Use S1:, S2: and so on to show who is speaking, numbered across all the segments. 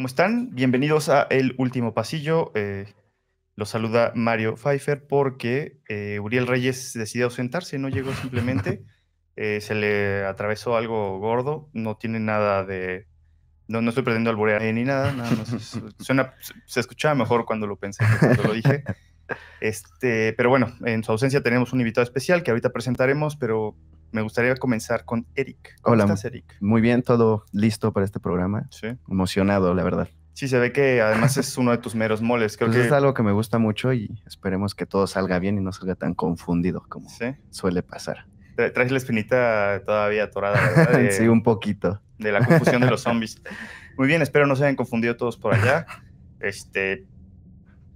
S1: ¿Cómo están? Bienvenidos a El Último Pasillo. Eh, los saluda Mario Pfeiffer porque eh, Uriel Reyes decidió ausentarse, no llegó simplemente. Eh, se le atravesó algo gordo, no tiene nada de... No, estoy perdiendo alborear ni nada, suena, se escuchaba mejor cuando lo pensé, cuando lo dije. Este, pero bueno, en su ausencia tenemos un invitado especial que ahorita presentaremos, pero me gustaría comenzar con Eric. Hola, estás,
S2: Eric? Muy bien, todo listo para este programa. Sí. Emocionado, la verdad.
S1: Sí, se ve que además es uno de tus meros moles. Creo pues que... Es algo
S2: que me gusta mucho y esperemos que todo salga bien y no salga tan confundido como suele pasar.
S1: traes la espinita todavía atorada, ¿verdad? sí, un poquito. De la confusión de los zombies. Muy bien, espero no se hayan confundido todos por allá. Este,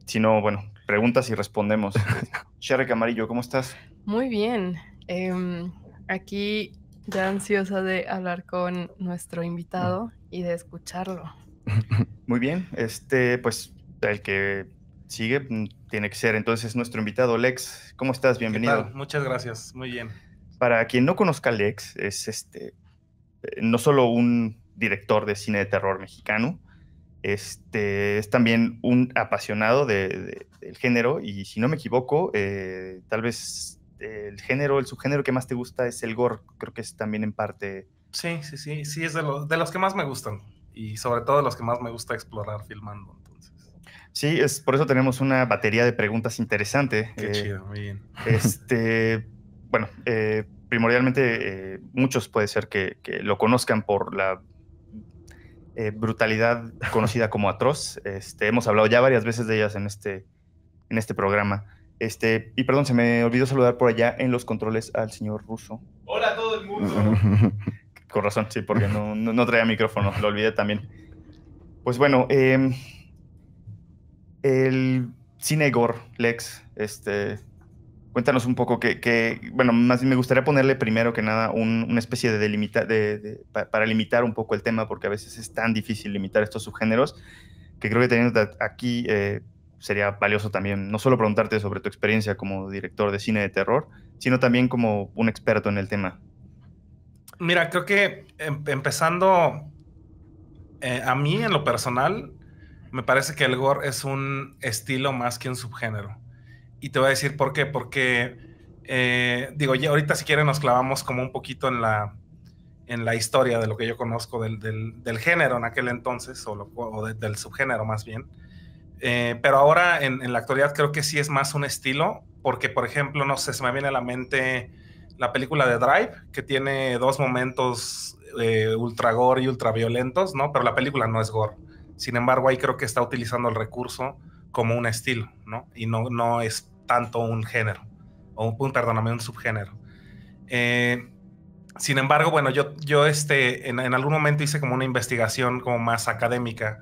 S1: si no, bueno, preguntas y respondemos. Sherry Camarillo, ¿cómo estás?
S3: Muy bien. Eh, aquí ya ansiosa de hablar con nuestro invitado y de escucharlo.
S1: Muy bien, este, pues el que sigue mm, tiene que ser entonces nuestro invitado Lex. ¿Cómo estás? Bienvenido.
S4: Muchas gracias, muy bien.
S1: Para quien no conozca a Lex, es este, eh, no solo un director de cine de terror mexicano, este, es también un apasionado de, del género y si no me equivoco, eh, tal vez el género, el subgénero que más te gusta es el gore, creo que es también en parte.
S4: Sí, sí, sí, sí, es de, los, de los que más me gustan y sobre todo de los que más me gusta explorar filmando. Entonces.
S1: Sí, es, por eso tenemos una batería de preguntas interesante. Qué eh, chido, muy bien. Este, bueno, eh, primordialmente eh, muchos puede ser que, que, lo conozcan por la brutalidad conocida como atroz. Este, hemos hablado ya varias veces de ellas en este, en este programa. Este, y perdón, se me olvidó saludar por allá en los controles al señor Russo. Hola
S2: a todo el mundo.
S1: Con razón, sí, porque no, no, traía micrófono, lo olvidé también. Pues bueno, em, el Cinegor, Lex, este, cuéntanos un poco que, bueno, más me gustaría ponerle primero que nada una especie de, delimita, de, para limitar un poco el tema, porque a veces es tan difícil limitar estos subgéneros, que creo que teniendo aquí... Eh, sería valioso también no solo preguntarte sobre tu experiencia como director de cine de terror, sino también como un experto en el tema.
S4: Mira, creo que em, empezando eh, a mí en lo personal, me parece que el gore es un estilo más que un subgénero. Y te voy a decir por qué, porque eh, digo, ahorita si quieren nos clavamos como un poquito en la, en la historia de lo que yo conozco del, género en aquel entonces, o, del subgénero más bien. Eh, pero ahora en, la actualidad creo que sí es más un estilo, porque por ejemplo, no sé, se me viene a la mente la película de Drive, que tiene dos momentos eh, ultra gore y ultra violentos, ¿no? Pero la película no es gore. Sin embargo, ahí creo que está utilizando el recurso como un estilo, ¿no? Y no, es tanto un género, o un, perdóname, un subgénero. Eh, sin embargo, bueno, yo, este, en, en, algún momento hice como una investigación como más académica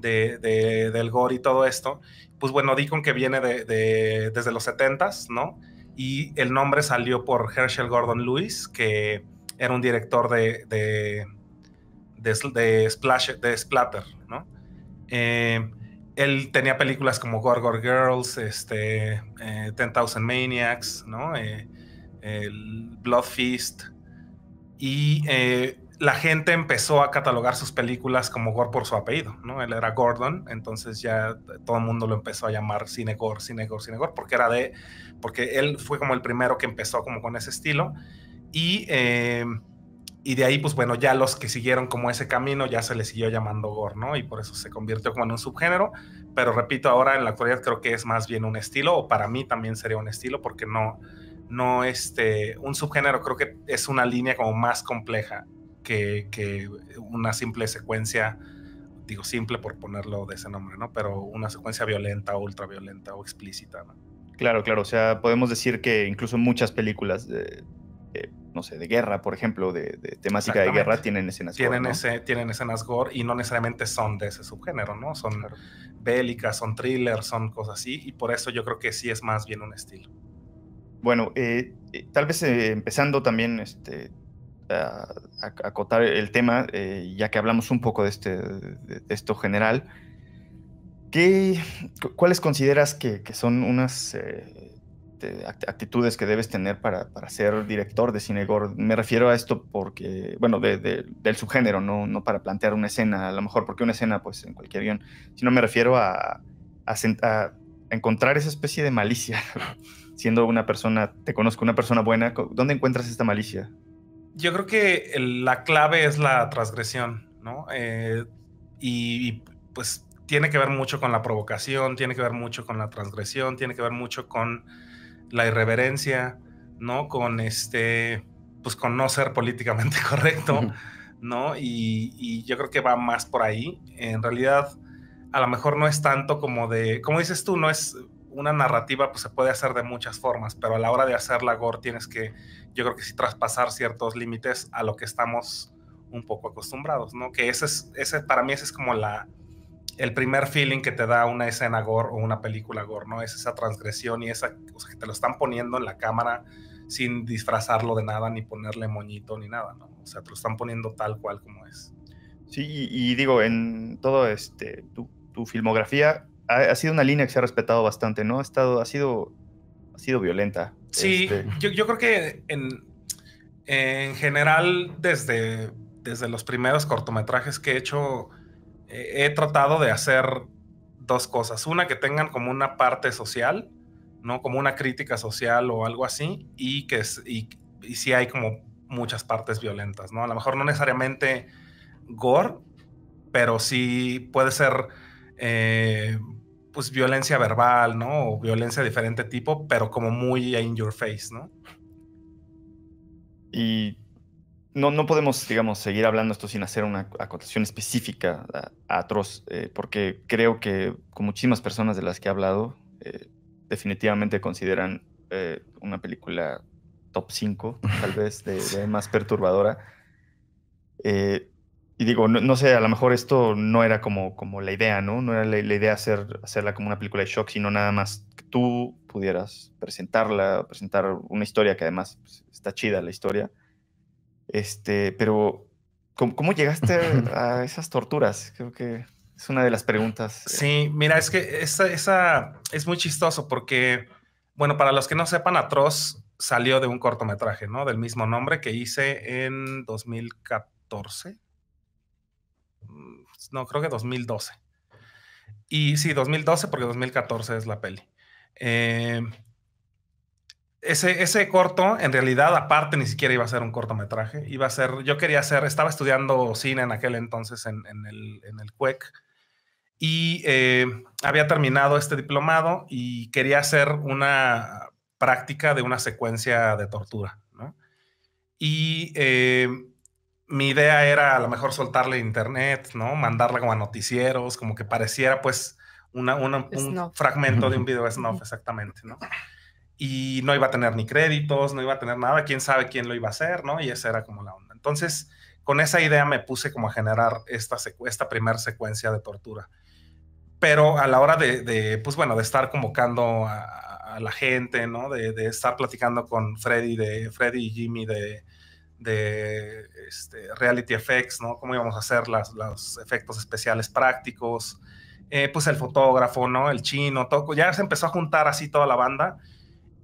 S4: de, del gore y todo esto, pues bueno, dicen que viene desde los setentas ¿no? Y el nombre salió por Herschel Gordon Lewis, que era un director de, de, Splatter, ¿no? Eh, él tenía películas como Gorgor Girls, este, eh, Ten Thousand Maniacs, ¿no? Eh, Blood Feast. Y la gente empezó a catalogar sus películas como gore por su apellido, ¿no? Él era Gordon, entonces ya todo el mundo lo empezó a llamar cine gore, cine gore, cine gore, porque era de, porque él fue como el primero que empezó como con ese estilo y, em, y de ahí, pues bueno, ya los que siguieron como ese camino ya se le siguió llamando gore, ¿no? Y por eso se convirtió como en un subgénero, pero repito, ahora en la actualidad creo que es más bien un estilo, o para mí también sería un estilo, porque no, no este, un subgénero creo que es una línea como más compleja que, una simple secuencia, digo simple por ponerlo de ese nombre, ¿no? Pero una secuencia violenta, ultraviolenta o explícita, ¿no?
S1: Claro, claro, o sea, podemos decir que incluso muchas películas de, no sé, de guerra, por ejemplo, de, temática de guerra, tienen escenas gore.
S4: tienen escenas gore y no necesariamente son de ese subgénero, ¿no? Son bélicas, son thrillers, son cosas así, y por eso yo creo que sí es más bien un estilo.
S1: Bueno, eh, eh, tal vez eh, empezando también, este, acotar el tema, eh, ya que hablamos un poco de, este, esto general, ¿qué, ¿cuáles consideras que, son unas eh, actitudes que debes tener para, para, ser director de cinegor Me refiero a esto porque, bueno, del subgénero, ¿no? no para plantear una escena, a lo mejor, porque una escena, pues en cualquier guión, sino me refiero a encontrar esa especie de malicia. Siendo una persona, te conozco, una persona buena, ¿dónde encuentras esta malicia?
S4: yo creo que la clave es la transgresión, ¿no? Eh, y, pues tiene que ver mucho con la provocación, tiene que ver mucho con la transgresión, tiene que ver mucho con la irreverencia, ¿no? Con este, pues con no ser políticamente correcto, ¿no? Y, yo creo que va más por ahí. En realidad, a lo mejor no es tanto como de, como dices tú, no es una narrativa, pues se puede hacer de muchas formas, pero a la hora de hacer la Gore, tienes que yo creo que sí traspasar ciertos límites a lo que estamos un poco acostumbrados, ¿no? Que ese es, ese para mí ese es como la, el primer feeling que te da una escena gore o una película gore, ¿no? Es esa transgresión y esa, o sea, que te lo están poniendo en la cámara sin disfrazarlo de nada, ni ponerle moñito, ni nada, ¿no? O sea, te lo están poniendo tal cual como es.
S1: Sí, y, digo, en todo este, tu, tu filmografía ha, sido una línea que se ha respetado bastante, ¿no? Ha, estado, ha, sido, ha sido violenta, Sí, este.
S4: yo, creo que en, general, desde, desde los primeros cortometrajes que he hecho, he tratado de hacer dos cosas. Una, que tengan como una parte social, ¿no? Como una crítica social o algo así, y que y, y sí hay como muchas partes violentas, ¿no? A lo mejor no necesariamente gore, pero sí puede ser eh, pues violencia verbal, ¿no? O violencia de diferente tipo, pero como muy in your face, ¿no? Y no, no podemos,
S1: digamos, seguir hablando esto sin hacer una acotación específica a, atroz, eh, porque creo que con muchísimas personas de las que he hablado, eh, definitivamente consideran eh, una película top 5, tal vez, de, más perturbadora. Eh, y digo, no, sé, a lo mejor esto no era como, como la idea, ¿no? No era la, idea hacer, hacerla como una película de shock, sino nada más que tú pudieras presentarla, presentar una historia que además pues, está chida la historia. Este, pero, ¿cómo, llegaste a esas torturas? Creo que es una de las preguntas. Eh.
S4: Sí, mira, es que esa, esa es muy chistoso porque, bueno, para los que no sepan, Atroz salió de un cortometraje, ¿no? Del mismo nombre que hice en 2014 no, creo que 2012. Y sí, 2012 porque 2014 es la peli. Eh, ese, ese, corto, en realidad, aparte, ni siquiera iba a ser un cortometraje. Iba a ser, yo quería hacer, estaba estudiando cine en aquel entonces en, el, en CUEC y eh, había terminado este diplomado y quería hacer una práctica de una secuencia de tortura. Y eh, mi idea era a lo mejor soltarle internet, ¿no? Mandarla como a noticieros, como que pareciera pues una, un fragmento de un video snuff, exactamente, ¿no? Y no iba a tener ni créditos, no iba a tener nada, quién sabe quién lo iba a hacer, ¿no? Y esa era como la onda. Entonces, con esa idea me puse como a generar esta, esta primera secuencia de tortura. Pero a la hora de, pues bueno, de estar convocando a, la gente, ¿no? De, de estar platicando con Freddy, de Freddy y Jimmy de de este, reality effects, ¿no? Cómo íbamos a hacer las, los efectos especiales prácticos, eh, pues el fotógrafo, ¿no? El chino, todo, ya se empezó a juntar así toda la banda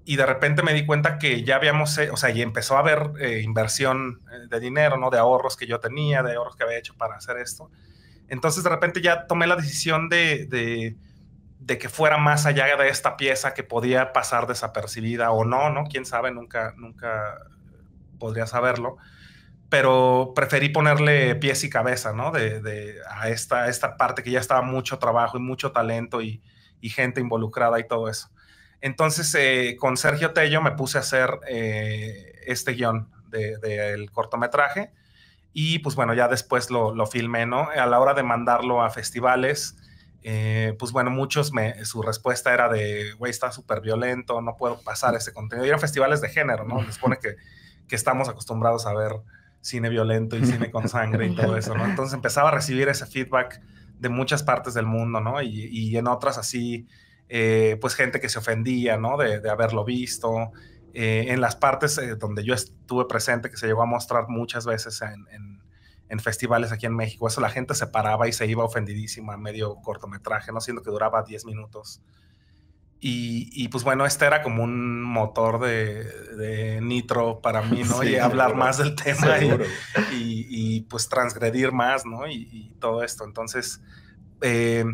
S4: y de repente me di cuenta que ya habíamos, eh, o sea, y empezó a haber eh, inversión de dinero, ¿no? De ahorros que yo tenía, de ahorros que había hecho para hacer esto. Entonces de repente ya tomé la decisión de, de, que fuera más allá de esta pieza que podía pasar desapercibida o no, ¿no? Quién sabe, nunca, nunca podría saberlo, pero preferí ponerle pies y cabeza, ¿no? De, a, esta, esta parte que ya estaba mucho trabajo y mucho talento y, gente involucrada y todo eso. Entonces, eh, con Sergio Tello me puse a hacer eh, este guión del cortometraje y pues bueno, ya después lo, filmé, ¿no? A la hora de mandarlo a festivales, eh, pues bueno, muchos me, su respuesta era de, güey, está súper violento, no puedo pasar mm. ese contenido. Y eran festivales de género, ¿no? Les pone que que estamos acostumbrados a ver cine violento y cine con sangre y todo eso, Entonces empezaba a recibir ese feedback de muchas partes del mundo, ¿no? Y, en otras así, eh, pues gente que se ofendía, ¿no? De, haberlo visto. Eh, en las partes eh, donde yo estuve presente, que se llegó a mostrar muchas veces en, festivales aquí en México, eso la gente se paraba y se iba ofendidísima, medio cortometraje, ¿no? Siendo que duraba 10 minutos. Y, pues bueno, este era como un motor de, nitro para mí, ¿no? y hablar más del tema y, pues transgredir más, ¿no? Y, todo esto. Entonces, eh,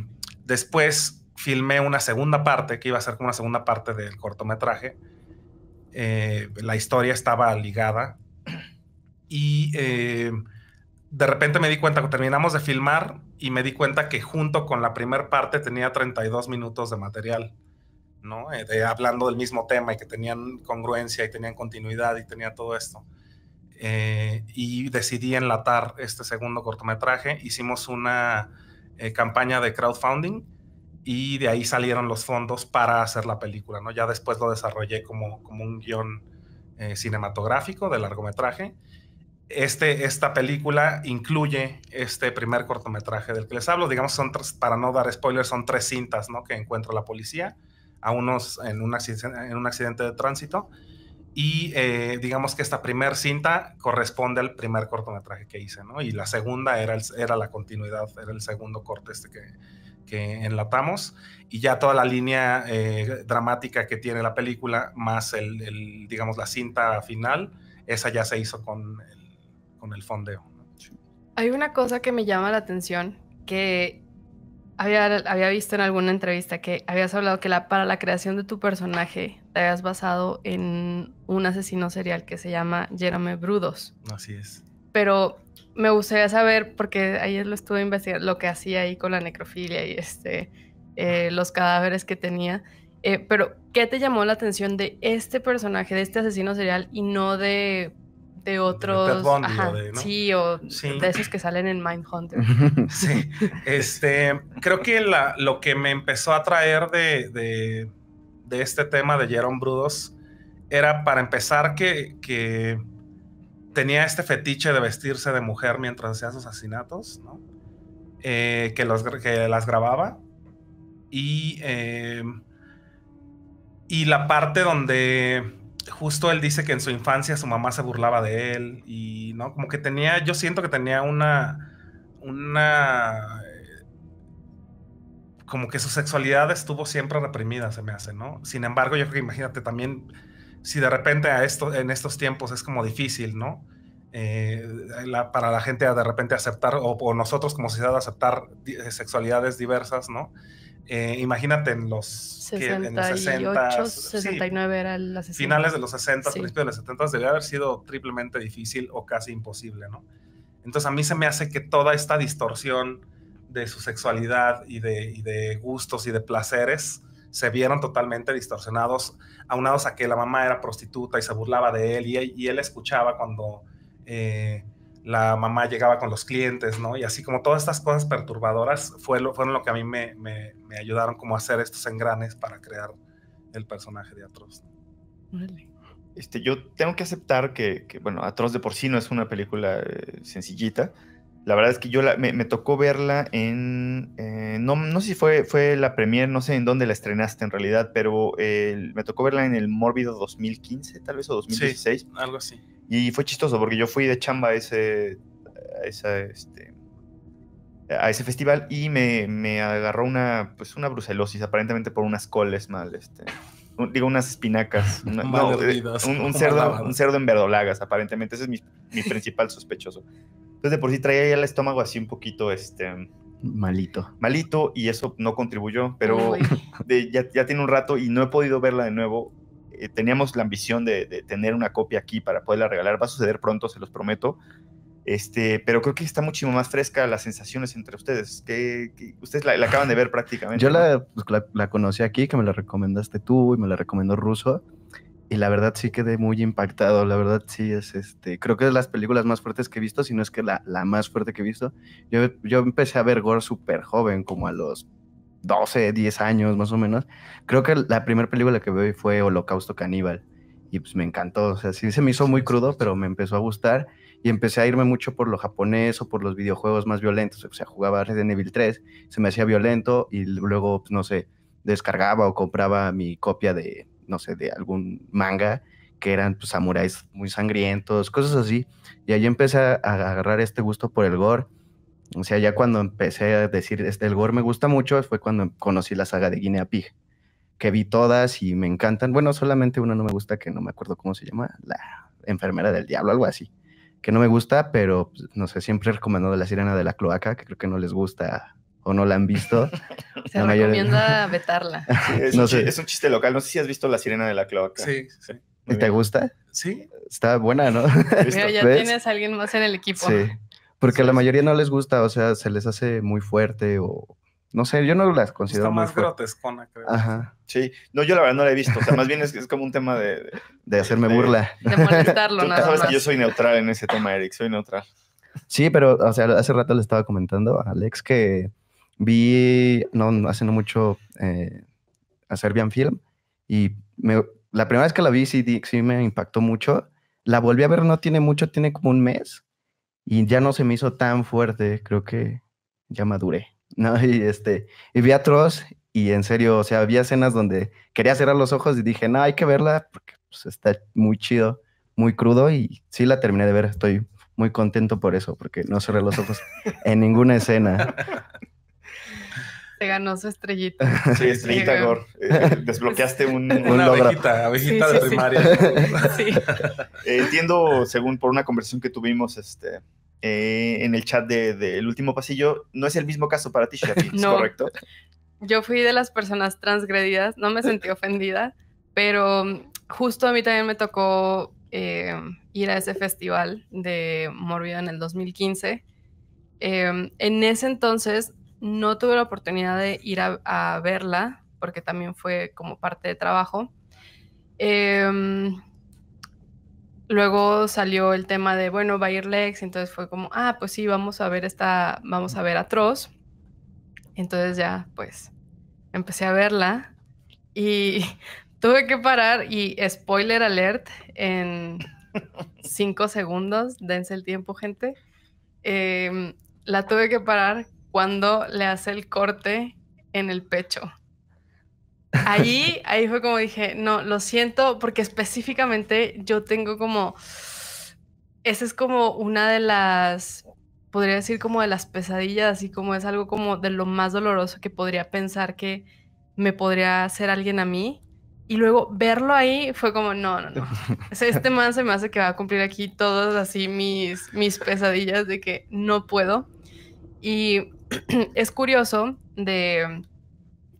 S4: después filmé una segunda parte, que iba a ser como una segunda parte del cortometraje. Eh, la historia estaba ligada. Y eh, de repente me di cuenta terminamos de filmar y me di cuenta que junto con la primera parte tenía 32 minutos de material. Eh, hablando del mismo tema y que tenían congruencia y tenían continuidad y tenía todo esto. Eh, y decidí enlatar este segundo cortometraje. Hicimos una eh, campaña de crowdfunding y de ahí salieron los fondos para hacer la película, ¿no? Ya después lo desarrollé como, como un guión cinematográfico de largometraje. Este, esta película incluye este primer cortometraje del que les hablo. Digamos, son para no dar spoilers, son tres cintas ¿no? que encuentra la policía a unos en un accidente, en un accidente de tránsito. Y eh, digamos que esta primera cinta corresponde al primer cortometraje que hice, Y la segunda era, era la continuidad, era el segundo corte este que, enlatamos. Y ya toda la línea eh, dramática que tiene la película, más el, digamos, la cinta final, esa ya se hizo con el, con el fondeo.
S3: Hay una cosa que me llama la atención, que había, visto en alguna entrevista que habías hablado que para la creación de tu personaje te habías basado en un asesino serial que se llama Jerome Brudos. Así es. Pero me gustaría saber, porque ayer lo estuve investigando, lo que hacía ahí con la necrofilia y este, eh, los cadáveres que tenía. Eh, pero, ¿qué te llamó la atención de este personaje, de este asesino serial y no de de otros. Sí, o de esos que salen en Mindhunter.
S4: Sí. Este, creo que la, lo que me empezó a traer de, de, este tema de Jerome Brudos era para empezar que, que, tenía este fetiche de vestirse de mujer mientras hacía sus asesinatos, ¿no? Eh, que, los, las grababa. Y. Eh, y la parte donde justo él dice que en su infancia su mamá se burlaba de él y, ¿no? Como que tenía, yo siento que tenía una, una, eh, como que su sexualidad estuvo siempre reprimida, se me hace, ¿no? Sin embargo, yo creo que imagínate también, si de repente a esto, en estos tiempos es como difícil, ¿no? Eh, para la gente de repente aceptar, o, nosotros como sociedad aceptar eh, sexualidades diversas, ¿no? Eh, imagínate en los, 60, 69
S3: era Finales de los 60, principios
S4: de los 70 debía haber sido triplemente difícil o casi imposible, ¿no? Entonces a mí se me hace que toda esta distorsión de su sexualidad y de, y de gustos y de placeres se vieron totalmente distorsionados, aunados a que la mamá era prostituta y se burlaba de él y, él, escuchaba cuando... Eh, la mamá llegaba con los clientes, ¿no? Y así como todas estas cosas perturbadoras fueron lo que a mí me, ayudaron como a hacer estos engranes para crear el personaje de Atroz.
S1: Este, yo tengo que aceptar que, bueno, Atroz de por sí no es una película eh, sencillita. La verdad es que yo me, tocó verla en, eh, no, no, sé si fue, fue la premier, no sé en dónde la estrenaste en realidad, pero me tocó verla en el Mórbido 2015, tal vez, o 2016. algo así y fue chistoso porque yo fui de chamba a ese, esa, este, a ese festival y me, agarró una, pues una brucelosis, aparentemente por unas coles mal, este, digo, unas espinacas, un, cerdo, un cerdo en verdolagas, aparentemente, ese es mi, principal sospechoso. Entonces de por sí traía el estómago así un poquito, este,
S2: Malito.
S1: Malito y eso no contribuyó, pero ya, ya, tiene un rato y no he podido verla de nuevo eh, teníamos la ambición de, tener una copia aquí para poderla regalar. Va a suceder pronto, se los prometo. Este, pero creo que está muchísimo más fresca las sensaciones entre ustedes. Que, ustedes la, acaban de ver prácticamente. Yo
S2: pues, la, la, conocí aquí, que me la recomendaste tú y me la recomendó Ruso. Y la verdad sí quedé muy impactado. La verdad sí es este. Creo que es las películas más fuertes que he visto, si no es que la, más fuerte que he visto. Yo, yo empecé a ver Gore súper joven, como a los 12, 10 años más o menos. Creo que la primera película que vi fue Holocausto Caníbal y pues me encantó, o sea, sí se me hizo muy crudo, pero me empezó a gustar y empecé a irme mucho por lo japonés o por los videojuegos más violentos, o sea, jugaba Resident Evil 3, se me hacía violento y luego, pues, no sé, descargaba o compraba mi copia de, no sé, de algún manga que eran pues, samuráis muy sangrientos, cosas así, y ahí empecé a agarrar este gusto por el gore o sea, ya cuando empecé a decir, este, el gore me gusta mucho, fue cuando conocí la saga de Guinea Pig, que vi todas y me encantan. Bueno, solamente una no me gusta, que no me acuerdo cómo se llama, la enfermera del diablo, algo así, que no me gusta, pero pues, no sé, siempre he recomendado la sirena de la cloaca, que creo que no les gusta o no la han visto.
S3: Se recomienda vetarla.
S2: es, un, chiste local, no sé si has visto la sirena de la cloaca. Sí, sí. ¿Te gusta? Sí. Está buena, ¿no? ya
S1: tienes
S3: a alguien más en el equipo. Sí.
S2: Porque a la mayoría no les gusta, o sea, se les hace muy fuerte o... No sé, yo no las considero. Está más muy
S1: grotescona,
S2: creo. Ajá.
S1: Sí, no, yo la verdad no la he visto. O sea, más bien es, como un tema de.
S2: De, hacerme burla.
S1: De molestarlo, más. yo soy neutral en ese tema, Eric, soy neutral.
S2: Sí, pero, o sea, hace rato le estaba comentando a Alex que vi, no, hace mucho, hacer eh, a Film y la primera vez que la vi sí, sí me impactó mucho. La volví a ver, no tiene mucho, tiene como un mes y ya no se me hizo tan fuerte, creo que ya maduré, ¿no? Y, este, y vi Atroz y en serio, o sea, había escenas donde quería cerrar los ojos y dije, no, hay que verla porque pues, está muy chido, muy crudo y sí la terminé de ver, estoy muy contento por eso, porque no cerré los ojos en ninguna escena.
S3: Te ganó su estrellita.
S1: Sí, estrellita, eh, Desbloqueaste un, una abejita, de primaria. entiendo, según por una conversación que tuvimos este, eh, en el chat del de, último pasillo, no es el mismo caso para ti, Sherry, correcto?
S3: Yo fui de las personas transgredidas, no me sentí ofendida, pero mm, justo a mí también me tocó eh, ir a ese festival de Morbido en el 2015. Em, en ese entonces no tuve la oportunidad de ir a, verla, porque también fue como parte de trabajo. Em, luego salió el tema de, bueno, va a ir Lex, entonces fue como, ah, pues sí, vamos a ver esta, vamos a ver Atroz. Entonces ya, pues, empecé a verla y tuve que parar y spoiler alert en cinco segundos, dense el tiempo, gente. Em, la tuve que parar cuando le hace el corte en el pecho allí ahí fue como dije, no, lo siento, porque específicamente yo tengo como, esa es como una de las, podría decir como de las pesadillas, así como es algo como de lo más doloroso que podría pensar que me podría hacer alguien a mí. Y luego verlo ahí fue como, no, no, no. Este man se me hace que va a cumplir aquí todos así mis, mis pesadillas de que no puedo. Y es curioso de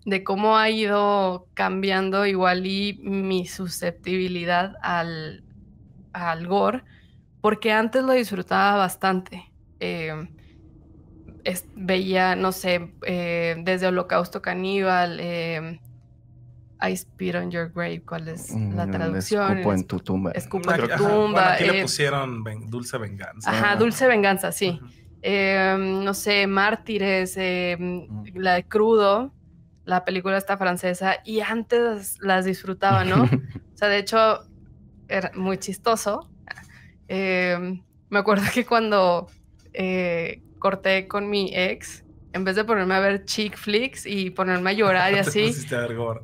S3: de cómo ha ido cambiando igual y mi susceptibilidad al, al gore, porque antes lo disfrutaba bastante. Em, veía, no sé, eh, desde Holocausto Caníbal, em, I Spit on Your Grave, ¿cuál es la mm, traducción? Escupo en
S4: tu tumba. Escupa ah, en tu tumba. le eh, pusieron Dulce Venganza. Ajá, Dulce
S3: Venganza, sí. Em, no sé, Mártires, mm. la de Crudo la película está francesa y antes las disfrutaba, ¿no? o sea, de hecho, era muy chistoso. Em, me acuerdo que cuando eh, corté con mi ex, en vez de ponerme a ver chick flicks y ponerme a llorar y así,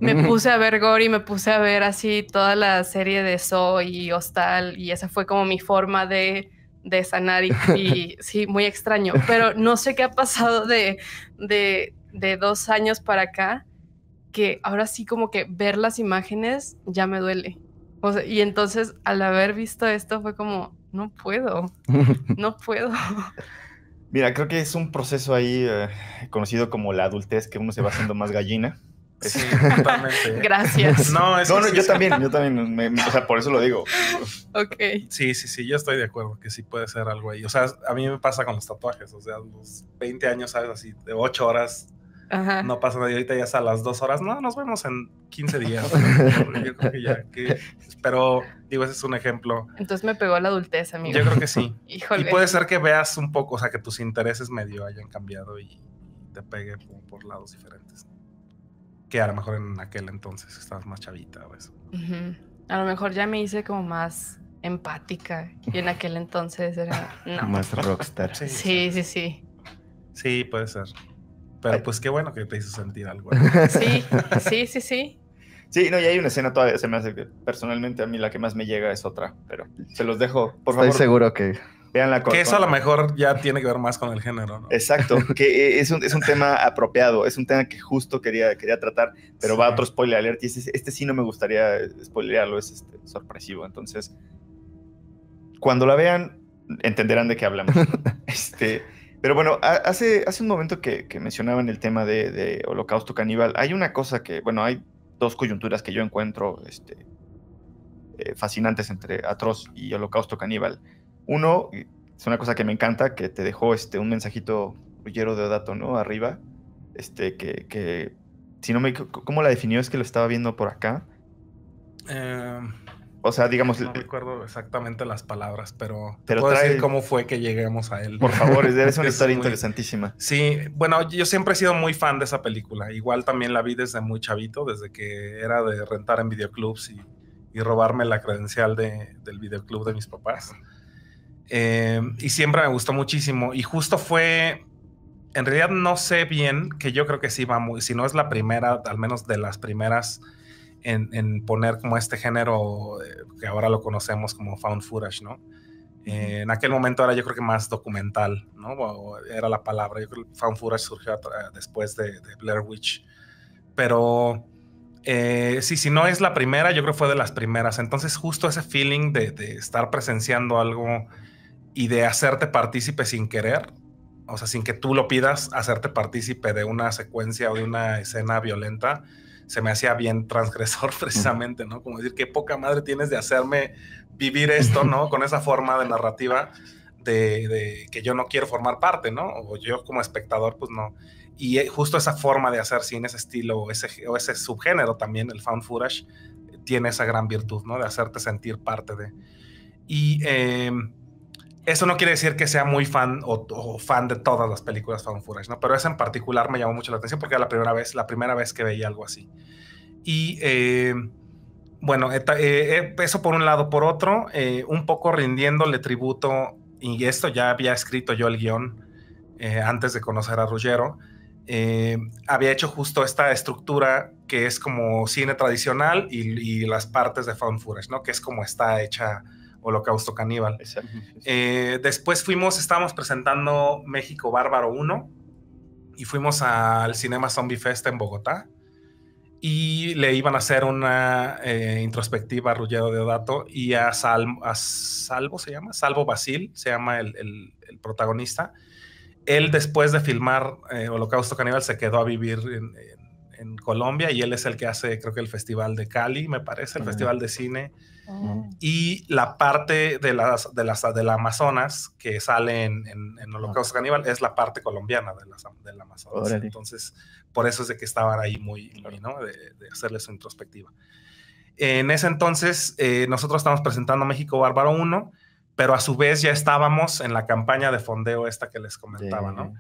S3: me puse a ver gore y me puse a ver así toda la serie de So y Hostal y esa fue como mi forma de, sanar y, sí, muy extraño, pero no sé qué ha pasado de de dos años para acá, que ahora sí como que ver las imágenes ya me duele. y entonces al haber visto esto fue como, no puedo, no puedo.
S1: Mira, creo que es un proceso ahí eh, conocido como la adultez, que uno se va haciendo más gallina.
S3: Gracias. No, no, yo también,
S1: yo también, o sea, por eso lo digo.
S4: Ok. Sí, sí, sí, yo estoy de acuerdo que sí puede ser algo ahí. O sea, a mí me pasa con los tatuajes, o sea, los 20 años, ¿sabes? Así, de 8 horas no pasa y ahorita ya es a las dos horas. No, nos vemos en 15 días. Pero, digo, ese es un ejemplo.
S3: Entonces me pegó la adultez, amigo. Yo creo que sí. Y puede
S4: ser que veas un poco, o sea, que tus intereses medio hayan cambiado y te pegue por, lados diferentes. Que a lo mejor en aquel entonces estabas más chavita o eso.
S3: A lo mejor ya me hice como más empática. Y en aquel entonces era.
S2: Más rockstar. sí,
S3: sí. Sí,
S4: sí puede ser. Pero pues qué bueno que te hizo sentir algo.
S1: Sí,
S3: sí, sí, sí.
S1: Sí, no, y hay una escena todavía, se me hace que personalmente a mí la que más me llega es otra, pero se los dejo, por favor. Estoy seguro que... Vean la que eso a lo
S4: mejor ya tiene que ver más con el género, ¿no?
S1: Exacto, que e, es un, es un tema apropiado, es un tema que justo quería, quería tratar, pero va a otro spoiler alert y este, este, sí no me gustaría spoilearlo, es este, sorpresivo, entonces cuando la vean entenderán de qué hablamos. este, pero bueno, hace, hace un momento que, que mencionaban el tema de, de, Holocausto Caníbal, hay una cosa que, bueno, hay dos coyunturas que yo encuentro este, eh, fascinantes entre Atroz y Holocausto Caníbal. Uno, es una cosa que me encanta, que te dejó este, un mensajito lleno de dato, ¿no? Arriba, este, que, que, si no me, ¿cómo la definió? Es que lo estaba viendo por acá. Eh... O sea,
S4: digamos. No recuerdo exactamente las palabras, pero. Pero puedo decir cómo fue que lleguemos a él. Por favor, es una historia
S1: interesantísima. Sí,
S4: bueno, yo siempre he sido muy fan de esa película. Igual también la vi desde muy chavito, desde que era de rentar en videoclubs y, robarme la credencial del videoclub de mis papás. Eh, y siempre me gustó muchísimo. Y justo fue en realidad no sé bien, que yo creo que sí va muy, si no es la primera, al menos de las primeras en, poner como este género eh, que ahora lo conocemos como found footage, ¿no? en aquel momento era yo creo que más documental, ¿no? era la palabra. Yo creo que found footage surgió después de, Blair Witch. Pero eh, sí, si no es la primera, yo creo que fue de las primeras. Entonces justo ese feeling de, de estar presenciando algo y de hacerte partícipe sin querer, o sea, sin que tú lo pidas, hacerte partícipe de una secuencia o de una escena violenta, se me hacía bien transgresor precisamente, ¿no? Como decir, qué poca madre tienes de hacerme vivir esto, ¿no? Con esa forma de narrativa de, que yo no quiero formar parte, ¿no? O yo como espectador, pues no. Y eh, justo esa forma de hacer cine, ese estilo o ese, subgénero también, el found footage, tiene esa gran virtud, ¿no? De hacerte sentir parte de. Y em, eso no quiere decir que sea muy fan o, fan de todas las películas found footage, ¿no? Pero esa en particular me llamó mucho la atención porque era la primera vez, la primera vez que veía algo así. Y eh, bueno, eh, eh, eso por un lado. Por otro, un poco rindiéndole tributo, y esto ya había escrito yo el guión antes de conocer a Ruggiero, había hecho justo esta estructura que es como cine tradicional y, las partes de found ¿no? Que es como está hecha Holocausto Caníbal. Eh, después fuimos, estábamos presentando México Bárbaro 1 y fuimos al Cinema Zombie Fest en Bogotá y le iban a hacer una eh, introspectiva a de Deodato y a, Salvo, ¿se llama? Salvo Basil, se llama el, el, protagonista. Él después de filmar eh, Holocausto Caníbal se quedó a vivir en en, Colombia y él es el que hace, creo que el Festival de Cali, me parece, el Festival de Cine. Oh. Y la parte de las, de las Amazonas que sale en, en, en Holocausto Caníbal es la parte colombiana de las, Amazonas. Entonces, por eso es de que estaban ahí muy, ¿no? De, hacerles hacerle su introspectiva. En ese entonces, eh, nosotros estamos presentando México Bárbaro 1, pero a su vez ya estábamos en la campaña de fondeo esta que les comentaba, ¿no?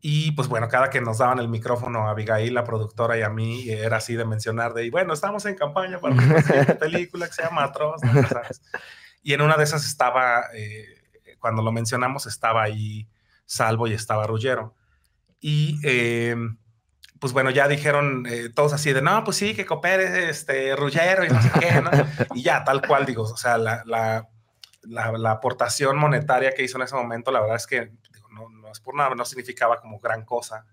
S4: Y pues bueno, cada que nos daban el micrófono a Abigail, la productora y a mí, era así de mencionar de, y bueno, estamos en campaña para una película que se llama Atroz. Y en una de esas estaba, eh, cuando lo mencionamos, estaba ahí Salvo y estaba Rullero. Y eh, pues bueno, ya dijeron eh, todos así de, no, pues sí, que coopere este Rullero y no sé qué, ¿no? Y ya, tal cual, digo, o sea, la, la, la aportación monetaria que hizo en ese momento, la verdad es que por nada, no significaba como gran cosa,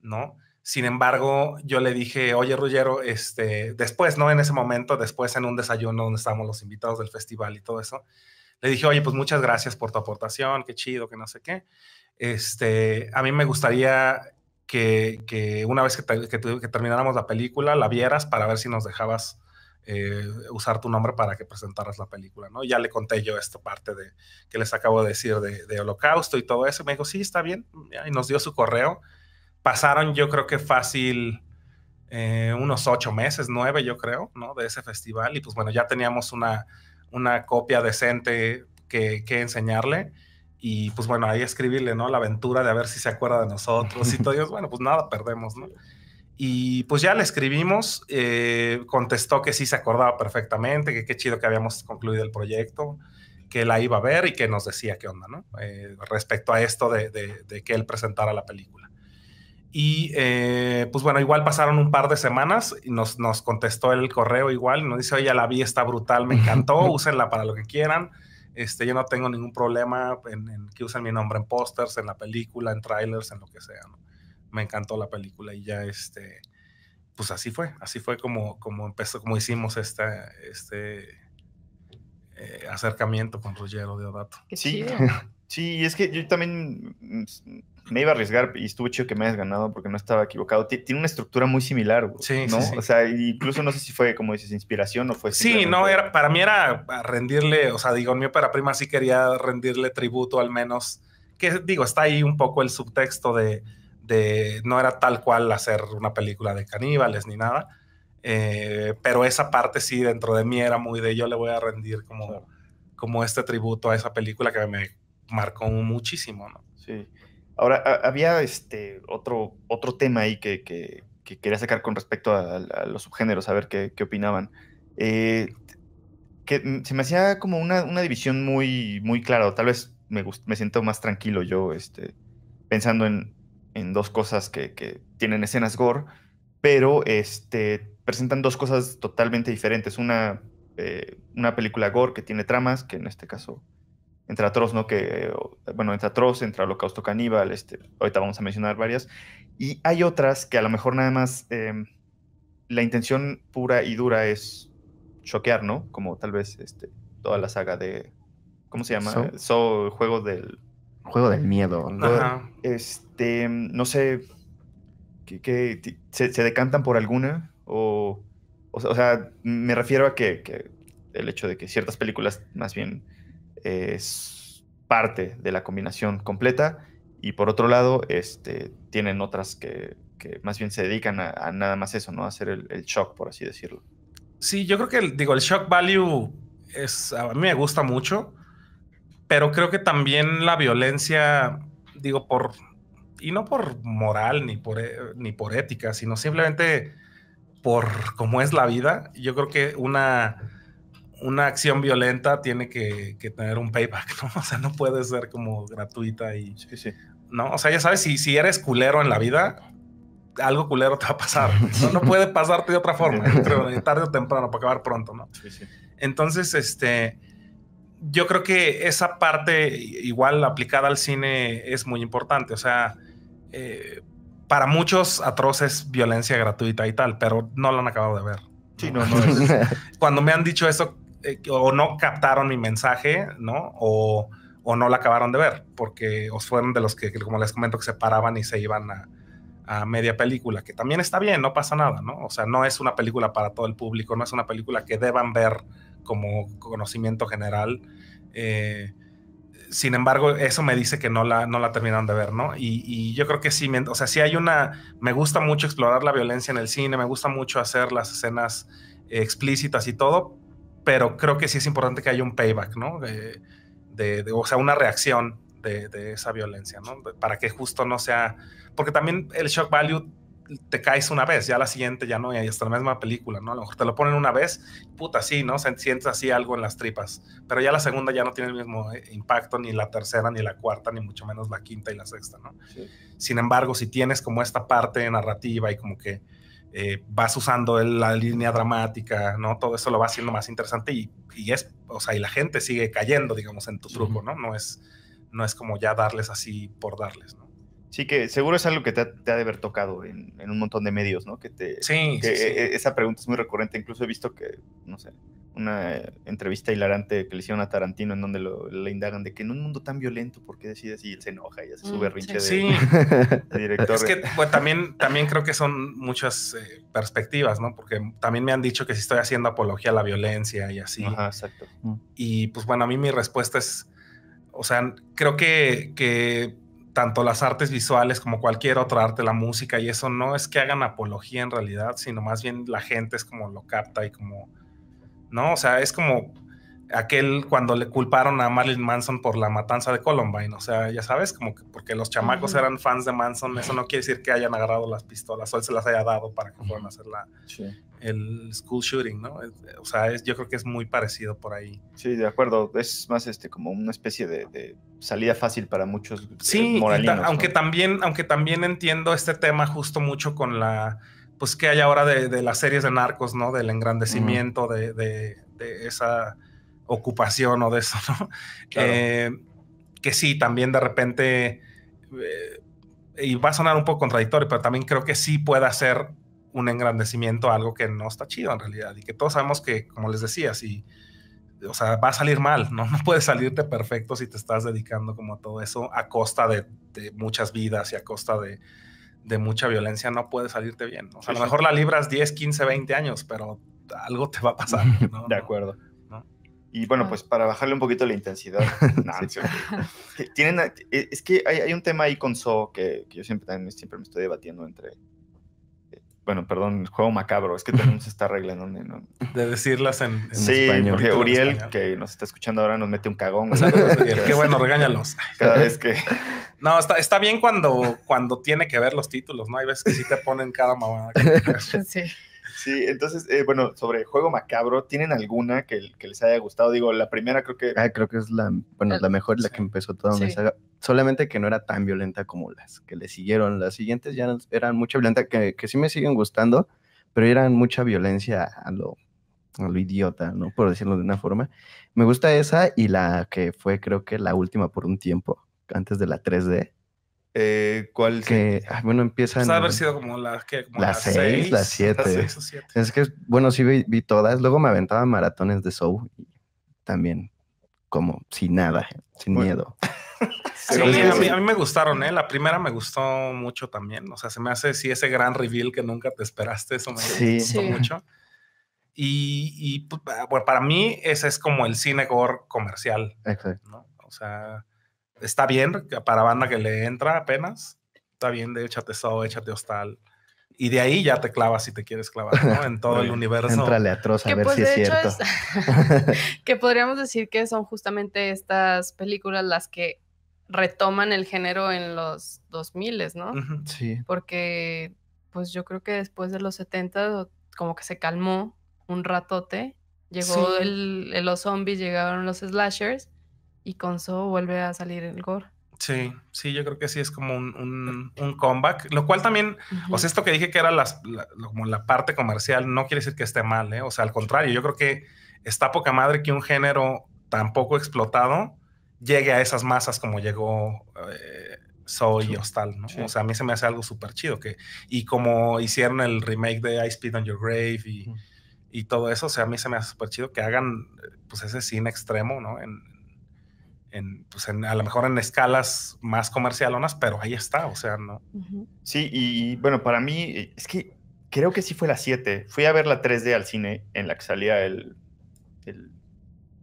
S4: ¿no? Sin embargo, yo le dije, oye, Ruggiero, este, después, no en ese momento, después en un desayuno donde estábamos los invitados del festival y todo eso, le dije, oye, pues muchas gracias por tu aportación, qué chido, que no sé qué. Este, a mí me gustaría que, una vez que, termináramos la película, la vieras para ver si nos dejabas eh, usar tu nombre para que presentaras la película, ¿no? Ya le conté yo esta parte de que les acabo de decir de, Holocausto y todo eso. me dijo, sí, está bien. Y nos dio su correo. Pasaron, yo creo que fácil, eh, unos ocho meses, nueve, yo creo, ¿no? De ese festival. Y pues bueno, ya teníamos una, una copia decente que, enseñarle. Y pues bueno, ahí escribirle, ¿no? La aventura de a ver si se acuerda de nosotros y todo. Y bueno, pues nada, perdemos, ¿no? Y pues ya le escribimos, eh, contestó que sí se acordaba perfectamente, que qué chido que habíamos concluido el proyecto, que la iba a ver y que nos decía qué onda, ¿no? Eh, respecto a esto de, de, que él presentara la película. Y eh, pues bueno, igual pasaron un par de semanas y nos, nos contestó el correo igual, nos dice, oye, la vi, está brutal, me encantó, úsenla para lo que quieran. Este, yo no tengo ningún problema en, en que usen mi nombre en pósters, en la película, en trailers, en lo que sea, ¿no? me encantó la película y ya este, pues así fue, así fue como, como empezó, como hicimos esta, este eh, acercamiento con Ruggiero de Odato. Sí, sí, es que yo también
S1: mm, me iba a arriesgar y estuvo chido que me hayas ganado porque no estaba equivocado. tiene una estructura muy similar, ¿no? Sí, O sea, incluso no sé si fue, como dices, inspiración o fue... Sí, no,
S4: era, para mí era rendirle, o sea, digo, mi para prima sí quería rendirle tributo al menos, que digo, está ahí un poco el subtexto de no era tal cual hacer una película de caníbales ni nada, eh, pero esa parte sí dentro de mí era muy de yo le voy a rendir como, como este tributo a esa película que me marcó muchísimo, ¿no? Sí.
S1: Ahora, había este otro, otro tema ahí que, que, quería sacar con respecto a, los subgéneros, a ver qué, opinaban. Eh, que se me hacía como una, división muy, muy clara, tal vez me, me siento más tranquilo yo este, pensando en, en dos cosas que, tienen escenas gore, pero este, presentan dos cosas totalmente diferentes. Una, eh, una película gore que tiene tramas, que en este caso entra Atroz, ¿no? Que, bueno, entra Atroz, entre Holocausto Caníbal, este, ahorita vamos a mencionar varias. Y hay otras que a lo mejor nada más em, la intención pura y dura es choquear, ¿no? Como tal vez este, toda la saga de, ¿cómo se llama? El juego del
S2: Juego del miedo.
S1: Este, no sé, que se, decantan por alguna? O, o, sea, me refiero a que, el hecho de que ciertas películas más bien eh, es parte de la combinación completa y por otro lado, este, tienen otras que, más bien se dedican a, nada más eso, ¿no? A hacer el, shock, por así decirlo.
S4: Sí, yo creo que, digo, el shock value es, a mí me gusta mucho pero creo que también la violencia, digo, por, y no por moral ni por, eh, ni por ética, sino simplemente por cómo es la vida, yo creo que una, una acción violenta tiene que, tener un payback, ¿no? O sea, no puede ser como gratuita y... Sí, sí. No, o sea, ya sabes, si, si eres culero en la vida, algo culero te va a pasar. No, no puede pasarte de otra forma, tarde o temprano, para acabar pronto, ¿no? Sí, sí. Entonces, este, yo creo que esa parte igual aplicada al cine es muy importante. O sea, eh, para muchos atroces violencia gratuita y tal, pero no lo han acabado de ver. Sí, no, Cuando me han dicho eso, eh, o no captaron mi mensaje, ¿no? O, no la acabaron de ver, porque os fueron de los que, como les comento, que se paraban y se iban a, a media película, que también está bien, no pasa nada, ¿no? O sea, no es una película para todo el público, no es una película que deban ver como conocimiento general. Eh, sin embargo, eso me dice que no la, no la terminaron de ver, ¿no? Y, yo creo que sí, o sea, sí hay una, me gusta mucho explorar la violencia en el cine, me gusta mucho hacer las escenas eh, explícitas y todo, pero creo que sí es importante que haya un payback, ¿no? De, o sea, una reacción de, esa violencia, ¿no? Para que justo no sea, porque también el shock value te caes una vez, ya la siguiente ya no, y hasta la misma película, ¿no? A lo mejor te lo ponen una vez, puta, sí, ¿no? Sientes así algo en las tripas, pero ya la segunda ya no tiene el mismo eh, impacto, ni la tercera, ni la cuarta, ni mucho menos la quinta y la sexta, ¿no? Sin embargo, si tienes como esta parte narrativa y como que eh, vas usando la línea dramática, ¿no? Todo eso lo va haciendo más interesante y, es, o sea, y la gente sigue cayendo, digamos, en tu truco, ¿no? No es, no es como ya darles así por darles, ¿no?
S1: Sí, que seguro es algo que te ha, de haber tocado en, un montón de medios, ¿no? Que te, sí, e, Esa pregunta es muy recurrente. Incluso he visto que, no sé, una eh, entrevista hilarante que le hicieron a Tarantino en donde le indagan de que en un mundo tan violento, ¿por qué decides? Y él se enoja y hace su mm, berrinche
S4: de, director. Es que pues, también, creo que son muchas eh, perspectivas, ¿no? Porque también me han dicho que si estoy haciendo apología a la violencia y así. Ajá, exacto. Y pues bueno, a mí mi respuesta es, o sea, creo que tanto las artes visuales como cualquier otra arte, la música y eso, no es que hagan apología en realidad, sino más bien la gente es como lo capta y como, ¿no? O sea, es como aquel cuando le culparon a Marilyn Manson por la matanza de Columbine, o sea, ya sabes, como que porque los chamacos eran fans de Manson, eso no quiere decir que hayan agarrado las pistolas o él se las haya dado para que puedan hacer el school shooting, ¿no? O sea, es, yo creo que es muy parecido por ahí.
S1: Sí, de acuerdo, es más este como una especie de salida fácil para muchos. Eh, sí, aunque,
S4: también, aunque también entiendo este tema justo mucho con la, pues que hay ahora de, las series de narcos, ¿no? Del engrandecimiento de, esa ocupación o de eso, ¿no? Eh, que sí, también de repente, eh, y va a sonar un poco contradictorio, pero también creo que sí puede ser un engrandecimiento algo que no está chido en realidad y que todos sabemos que, como les decía, si... Sí, o sea, va a salir mal, ¿no? No puede salirte perfecto si te estás dedicando como a todo eso a costa de, muchas vidas y a costa de, mucha violencia, no puede salirte bien. O sea, a lo mejor la libras 10, 15, 20 años, pero algo te va a pasar. ¿no? De acuerdo. Y bueno,
S1: ah. pues para bajarle un poquito la intensidad. Tienen, e, es que hay, un tema ahí con So que, que yo siempre, también, siempre me estoy debatiendo entre bueno, perdón, juego macabro, es que tenemos esta regla, donde no.
S4: De decirlas en, español. porque Uriel,
S1: que nos está escuchando ahora, nos mete un cagón. Qué bueno, regáñalos. Cada vez que...
S4: No, está, está bien cuando, cuando tiene que ver los títulos, ¿no? Hay veces que sí te ponen cada mamada.
S1: sí. Sí, entonces, eh, bueno, sobre Juego Macabro, ¿tienen alguna que, les haya gustado? Digo, la
S2: primera creo que... creo que es la, bueno, ah, la mejor, la que empezó toda una Solamente que no era tan violenta como las que le siguieron. Las siguientes ya eran mucha violenta, que, que sí me siguen gustando, pero eran mucha violencia a lo, a lo idiota, ¿no? Por decirlo de una forma. Me gusta esa y la que fue creo que la última por un tiempo, antes de la 3D
S4: eh, ¿Cuál?
S2: Que, ah, bueno, empieza a haber sido
S4: como las que. Las seis las siete Es
S2: que, bueno, sí vi, todas. Luego me aventaba maratones de show y también, como sin nada, sin miedo. a
S4: mí, me gustaron, ¿eh? La primera me gustó mucho también. O sea, se me hace, sí, ese gran reveal que nunca te esperaste. Eso me gustó mucho. Y, pues, ah, bueno, para mí ese es como el cine gore comercial. Exacto. ¿no? O sea, está bien para banda que le entra apenas. Está bien de échate so, échate hostal. Y de ahí ya te clavas si te quieres clavar, ¿no? En todo el universo. Entrale a a
S3: ver pues, si es cierto. que podríamos decir que son justamente estas películas las que retoman el género en los 2000, ¿no? Sí. Porque, pues yo creo que después de los 70 como que se calmó un ratote. Llegó el, los zombies, llegaron los slashers y con So vuelve a salir el gore.
S4: Sí, sí, yo creo que sí es como un, comeback, lo cual también, o sea, esto que dije que era las, como la parte comercial, no quiere decir que esté mal, ¿eh? o sea, al contrario, yo creo que está poca madre que un género tan poco explotado llegue a esas masas como llegó eh, Soy y Hostal, ¿no? O sea, a mí se me hace algo súper chido, que, y como hicieron el remake de I Speed on Your Grave y, todo eso, o sea, a mí se me hace súper chido que hagan eh, pues ese cine extremo, ¿no? en, pues a lo mejor en escalas más comercialonas, pero ahí está, o sea, ¿no? Sí, y, bueno, para mí, eh, es que creo que sí fue la
S1: 7. Fui a ver la 3D al cine en la que salía el.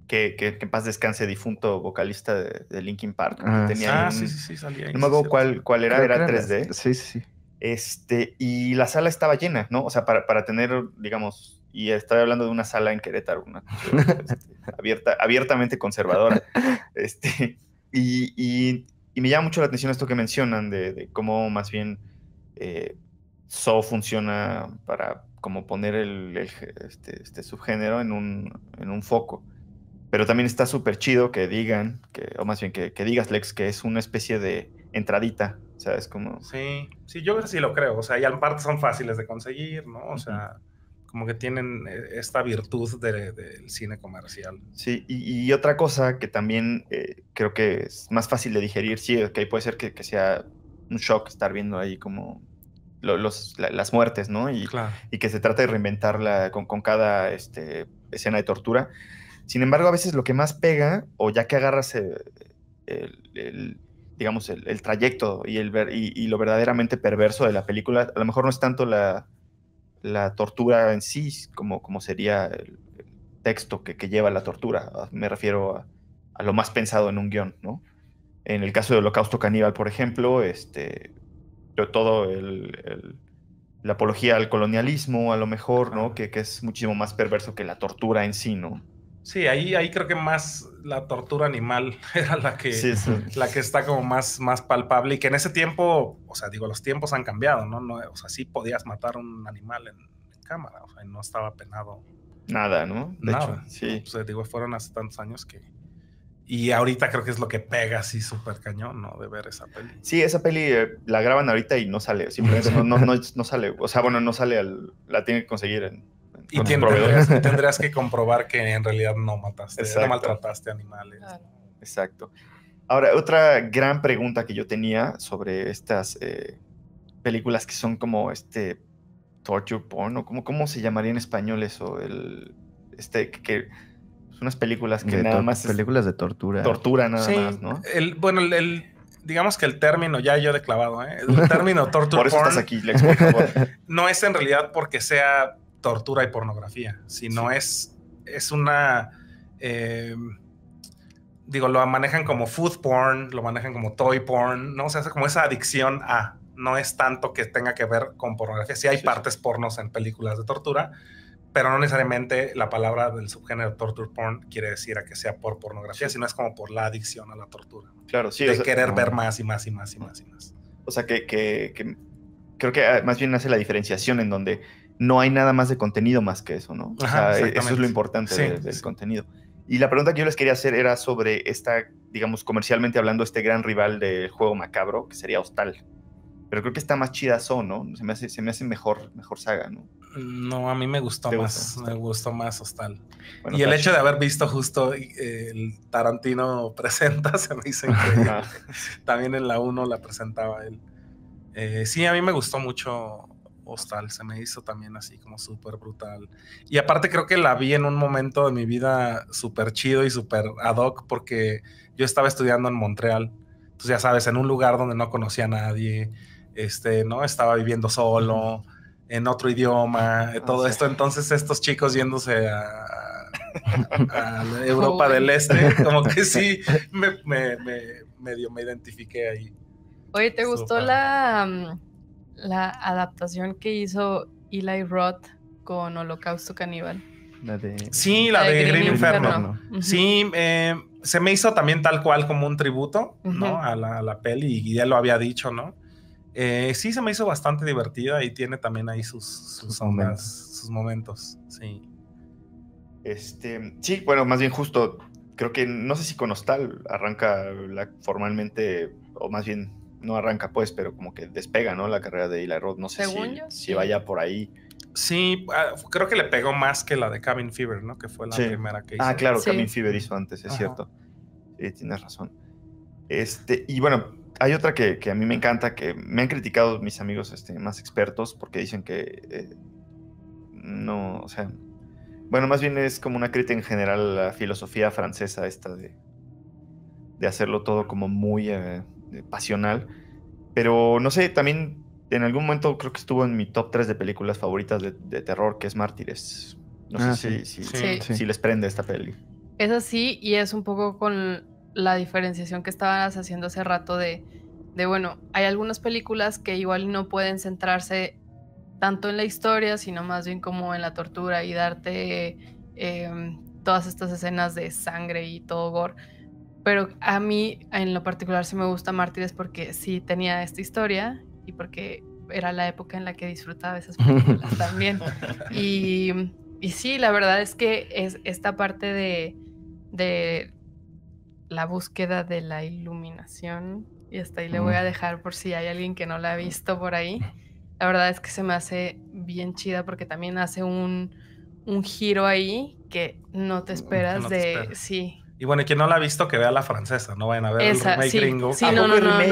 S1: que, que, paz descanse difunto vocalista de, Linkin Park. Ah, sí, ah, sí, sí, salía. No me acuerdo cuál, era, era 3D. Sí, sí, sí. Este, y la sala estaba llena, ¿no? O sea, para, para tener, digamos, y estoy hablando de una sala en Querétaro, una este, abierta, abiertamente conservadora. Este, y, y, me llama mucho la atención esto que mencionan de, cómo más bien eh, So funciona para como poner el, este, este, subgénero en un, en un, foco. Pero también está súper chido que digan, que, o más bien que, digas, Lex, que es una especie de entradita.
S4: O como... Sí, sí, yo sí lo creo. O sea, y en parte son fáciles de conseguir, ¿no? O sea como que tienen eh, esta virtud del cine comercial. Sí, y,
S1: otra cosa que también eh, creo que es más fácil de digerir, sí, que ahí puede ser que, sea un shock estar viendo ahí como las muertes, ¿no? Y, que se trata de reinventarla con, cada este, escena de tortura. Sin embargo, a veces lo que más pega, o ya que agarras eh, el, digamos, el, trayecto y, y, lo verdaderamente perverso de la película, a lo mejor no es tanto la, la tortura en sí, como, como sería el, texto que, lleva la tortura. Ah, me refiero a, lo más pensado en un guión, ¿no? En el caso de Holocausto Caníbal, por ejemplo, este, todo la apología al colonialismo, a lo mejor, ¿no? Que, que, es muchísimo más perverso que la tortura en sí, ¿no?
S4: Sí, ahí, ahí creo que más la tortura animal era la que, La que está como más, más palpable y que en ese tiempo, o sea, digo, los tiempos han cambiado, ¿no? no o sea, sí podías matar un animal en, cámara, o sea, no estaba penado.
S1: Nada, ¿no? De Hecho, sí.
S4: O sea, digo, fueron hace tantos años que... Y ahorita creo que es lo que pega así súper cañón, ¿no? De ver esa peli.
S1: Sí, esa peli eh, la graban ahorita y no sale, simplemente no, no, no, sale. O sea, bueno, no sale, al, la tiene que conseguir en y tendrás,
S4: que comprobar que en realidad no mataste, no maltrataste animales. Exacto.
S1: Ahora, otra gran pregunta que yo tenía sobre estas eh, películas que son como este torture porn, o como, ¿cómo se llamaría en español eso? El, este, que son unas películas que nada más...
S2: Películas de tortura. Tortura nada
S1: más, ¿no?
S4: El, bueno, el, digamos que el término, ya yo he clavado, ¿eh? el término torture Por eso estás aquí, No es en realidad porque sea tortura y pornografía, si no es, es una... Eh, digo, lo manejan como food porn, lo manejan como toy porn, ¿no? O sea, como esa adicción a, no es tanto que tenga que ver con pornografía. Sí hay partes pornos en películas de tortura, pero no necesariamente la palabra del subgénero torture porn quiere decir a que sea por pornografía, sino es como por la adicción a la tortura. Claro, sí. De querer ver más y más y más y más y más.
S1: O sea, que creo que ah, más bien hace la diferenciación en donde no hay nada más de contenido más que eso, ¿no? E-, eso es lo importante del contenido. Y la pregunta que yo les quería hacer era sobre esta, digamos, comercialmente hablando, este gran rival del juego macabro, que sería Hostal. Pero creo que está más chida ¿no? Se me hace, mejor, mejor saga, ¿no?
S4: No, a mí me gustó más, me gustó más Hostal. y el hecho de haber visto justo eh, el Tarantino presenta, se me hizo increíble. También en la 1 la presentaba él. Eh, sí, a mí me gustó mucho Hostal se me hizo también así como súper brutal. Y aparte creo que la vi en un momento de mi vida súper chido y súper ad hoc porque yo estaba estudiando en Montreal. Entonces ya sabes, en un lugar donde no conocía a nadie, este, ¿no? Estaba viviendo solo, en otro idioma, ah, todo esto. Entonces estos chicos yéndose a, Europa del Este, como que sí, me, medio me identifiqué ahí.
S3: Oye, ¿te gustó la... Mm, la adaptación que hizo Eli Roth con Holocausto Caníbal.
S4: La de... Sí, la, de, Green, Inferno. Sí, eh, se me hizo también tal cual como un tributo, ¿no? A la, peli, y ya lo había dicho, ¿no? Eh, sí, se me hizo bastante divertida y tiene también ahí sus, sus, sus momentos, sí. Este, sí, bueno, más bien justo,
S1: creo que no sé si con Hostal arranca formalmente, o más bien no arranca pues, pero como que despega, ¿no? La carrera de Eli Roth, no sé si, si, vaya por ahí.
S4: Sí, ah, creo que le pegó más que la de Cabin Fever, ¿no? Que fue la primera que ah, hizo. Ah, claro, Kevin Cabin
S1: hizo antes, es cierto. Sí, tienes razón. Este, y bueno, hay otra que, a mí me encanta, que me han criticado mis amigos este, más expertos, porque dicen que eh, no, o sea, bueno, más bien es como una crítica en general a la filosofía francesa esta de, de hacerlo todo como muy... Eh, eh, pasional. Pero no sé, también en algún momento creo que estuvo en mi top 3 de películas favoritas de, terror, que es Mártires. No sé ah, si, les prende esta peli.
S3: Es así y es un poco con la diferenciación que estabas haciendo hace rato de, bueno, hay algunas películas que igual no pueden centrarse tanto en la historia, sino más bien como en la tortura y darte em, todas estas escenas de sangre y todo gore pero a mí en lo particular sí me gusta Mártires porque sí tenía esta historia y porque era la época en la que disfrutaba esas películas también. Y, y, sí, la verdad es que es esta parte de, la búsqueda de la iluminación, y hasta ahí le voy a dejar por si hay alguien que no la ha visto por ahí, la verdad es que se me hace bien chida porque también hace un, giro ahí que no te mm, esperas de, sí, y
S4: bueno, y quien no la ha visto, que vea la francesa, no vayan a ver el remake gringo.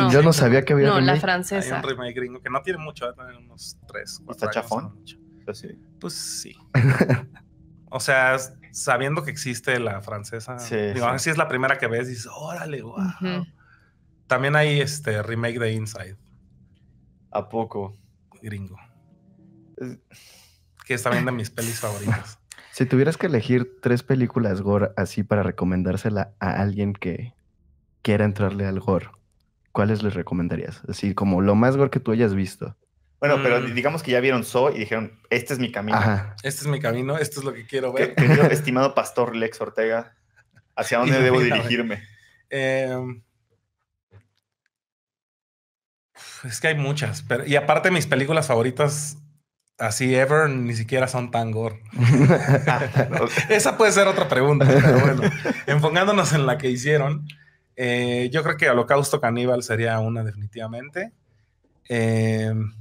S4: Yo no sabía que había No, remake. la francesa. Hay un remake gringo que no tiene mucho, hay ¿eh? unos tres. ¿Está chafón? Pues sí. Pues o sea, sabiendo que existe la francesa, si es la primera que ves, dices, órale, wow. También hay este remake de Inside. ¿A poco? Gringo. Que es también de mis pelis favoritas.
S2: Si tuvieras que elegir tres películas gore así para recomendársela a alguien que quiera entrarle al gore, ¿cuáles les recomendarías? Así como lo más gore que tú hayas visto.
S1: Bueno, pero mm. digamos que ya vieron Saw y dijeron, este es mi camino.
S4: Este es mi camino, esto es lo que quiero ver.
S1: estimado pastor Lex Ortega, ¿hacia dónde debo dirigirme?
S4: Em, es que hay muchas, y aparte mis películas favoritas así ever ni siquiera son tan Esa puede ser otra pregunta, pero bueno, enfocándonos en la que hicieron, eh, yo creo que Holocausto Caníbal sería una definitivamente. Em,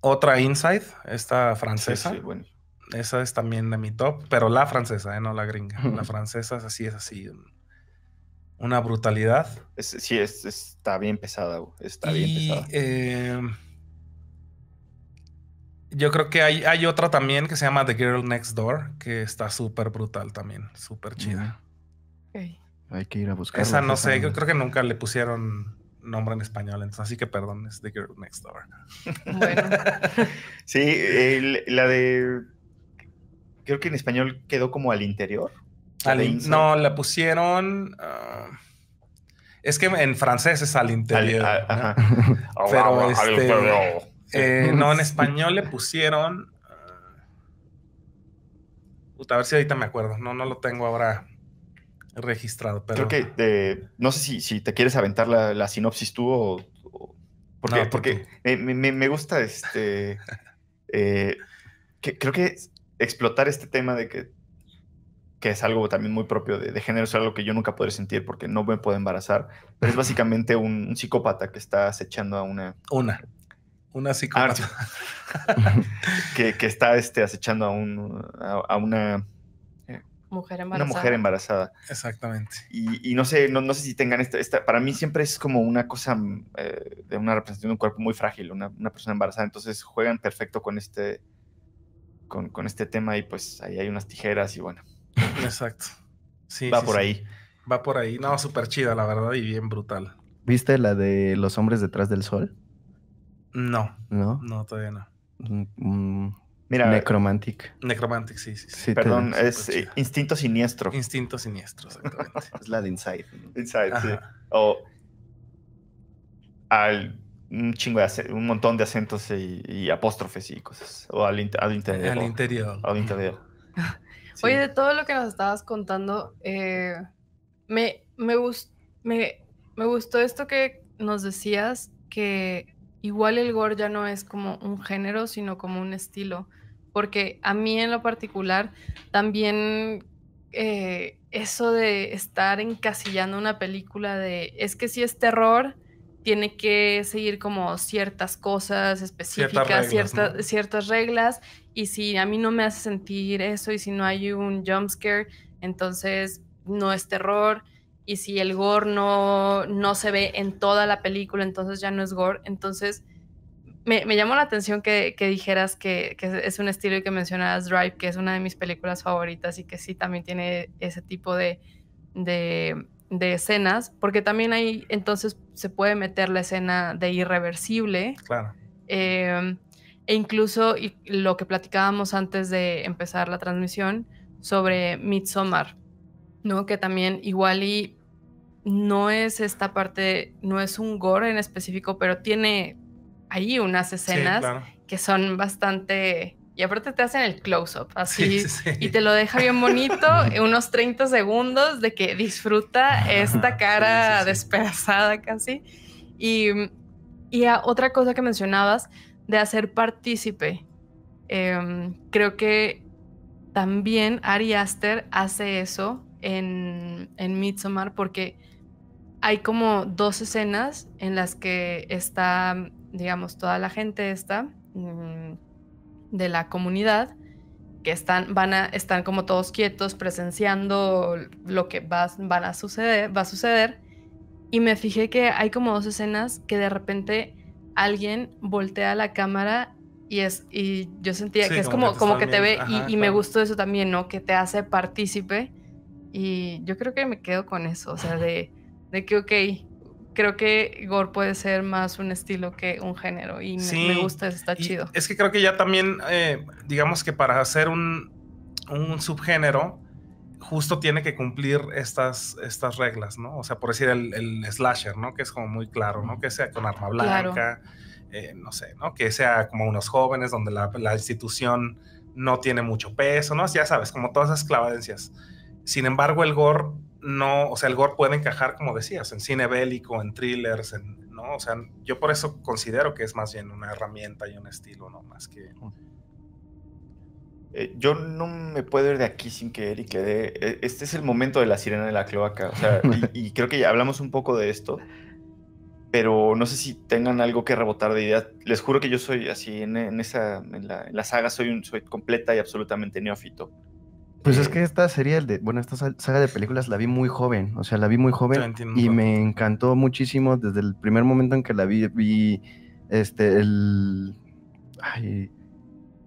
S4: otra Inside, esta francesa. Sí, bueno. Esa es también de mi top, pero la francesa, eh, no la gringa. La francesa es así, es así. Una brutalidad. sí, está bien pesada. Está bien pesada. Em, yo creo que hay, otra también que se llama The Girl Next Door, que está súper brutal también, súper chida.
S2: Hay que ir a buscarla. Esa no sé, yo creo
S4: que nunca le pusieron nombre en español, entonces así que perdón, es The Girl Next Door. Bueno.
S2: sí,
S1: la de... Creo que en español quedó como al interior.
S4: no, la pusieron... Ah, es que en francés es al interior. Pero este, eh, no, en español le pusieron. Ah, a ver si ahorita me acuerdo. No, no lo tengo ahora registrado. Pero... Creo
S1: que eh, no sé si, si, te quieres aventar la, sinopsis tú o. porque, me, gusta este. Eh, que, creo que explotar este tema de que, que es algo también muy propio de, género, es algo que yo nunca podré sentir porque no me puedo embarazar, pero es básicamente un, un psicópata que está acechando a una. Una una psicópata. que, está este, acechando a, un, a, una
S3: mujer embarazada. Una mujer
S1: embarazada.
S4: Exactamente.
S1: Y, no sé, no, sé si tengan esta, para mí siempre es como una cosa mm, eh, de una representación de un cuerpo muy frágil, una, persona embarazada, entonces juegan perfecto con este, con, este tema y pues ahí hay unas tijeras y bueno. Exacto. Va
S4: por ahí. Va por ahí. No, súper chida, la verdad, y bien brutal.
S2: ¿Viste la de los hombres detrás del sol? No. ¿No? todavía no. Mm, mm, Mira, Necromantic. Necromantic, sí, sí. Perdón, es
S1: Instinto Siniestro.
S2: Instinto Siniestro, exactamente. es la de Inside. Inside, sí. O
S1: al un chingo de un montón de acentos y, apóstrofes y cosas. O al, al interior. Al interior. Al
S3: Oye, de todo lo que nos estabas contando, eh, me, me, me gustó esto que nos decías que igual el gore ya no es como un género, sino como un estilo. Porque a mí en lo particular también eh, eso de estar encasillando una película de es que si es terror, tiene que seguir como ciertas cosas específicas, ciertas ciertas, reglas. Y si a mí no me hace sentir eso y si no hay un jumpscare, entonces no es terror y si el gore no, no se ve en toda la película, entonces ya no es gore. Entonces, me, me llamó la atención que, dijeras que, que, es un estilo y que mencionabas Drive, que es una de mis películas favoritas y que sí también tiene ese tipo de, de, escenas, porque también ahí entonces se puede meter la escena de irreversible. Claro. Em, e incluso lo que platicábamos antes de empezar la transmisión sobre Midsommar, ¿no? Que también igual y no es esta parte, no es un gore en específico, pero tiene ahí unas escenas que son bastante... Y aparte te hacen el close-up así y te lo deja bien bonito, unos 30 segundos de que disfruta esta cara despedazada casi. Y, mm, otra cosa que mencionabas, de hacer partícipe. Em, creo que también Ari Aster hace eso en, en Midsommar porque hay como dos escenas en las que está, digamos, toda la gente está mm, de la comunidad que están, van a, están como todos quietos presenciando lo que va, a suceder, va a suceder. Y me fijé que hay como dos escenas que de repente alguien voltea la cámara y, es, y yo sentía que es como, como que, te ve y, me gustó eso también, ¿no? Que te hace partícipe y yo creo que me quedo con eso, o sea, de, que, ok, creo que gore puede ser más un estilo que un género y me, gusta, está chido.
S4: Es que creo que ya también, eh, digamos que para hacer un, subgénero, justo tiene que cumplir estas, estas reglas, ¿no? O sea, por decir el, slasher, ¿no? Que es como muy claro, ¿no? Que sea con arma blanca, eh, no sé, ¿no? Que sea como unos jóvenes donde la, la institución no tiene mucho peso, ¿no? Ya sabes, como todas esas clavadencias. Sin embargo, el gore no, o sea, el gore puede encajar, como decías, en cine bélico, en thrillers, en, ¿no? O sea, yo por eso considero que es más bien una herramienta y un estilo, ¿no? Más que...
S1: Eh, yo no me puedo ir de aquí sin que Eric le dé... Eh, este es el momento de la sirena de la cloaca, o sea, y, creo que ya hablamos un poco de esto, pero no sé si tengan algo que rebotar de idea. Les juro que yo soy así, en, esa, en la, saga soy, un, soy completa y absolutamente neófito.
S2: Pues es eh. que esta serie, de, bueno, esta saga de películas la vi muy joven, o sea, la vi muy joven y me encantó muchísimo desde el primer momento en que la vi, vi este, el, ay,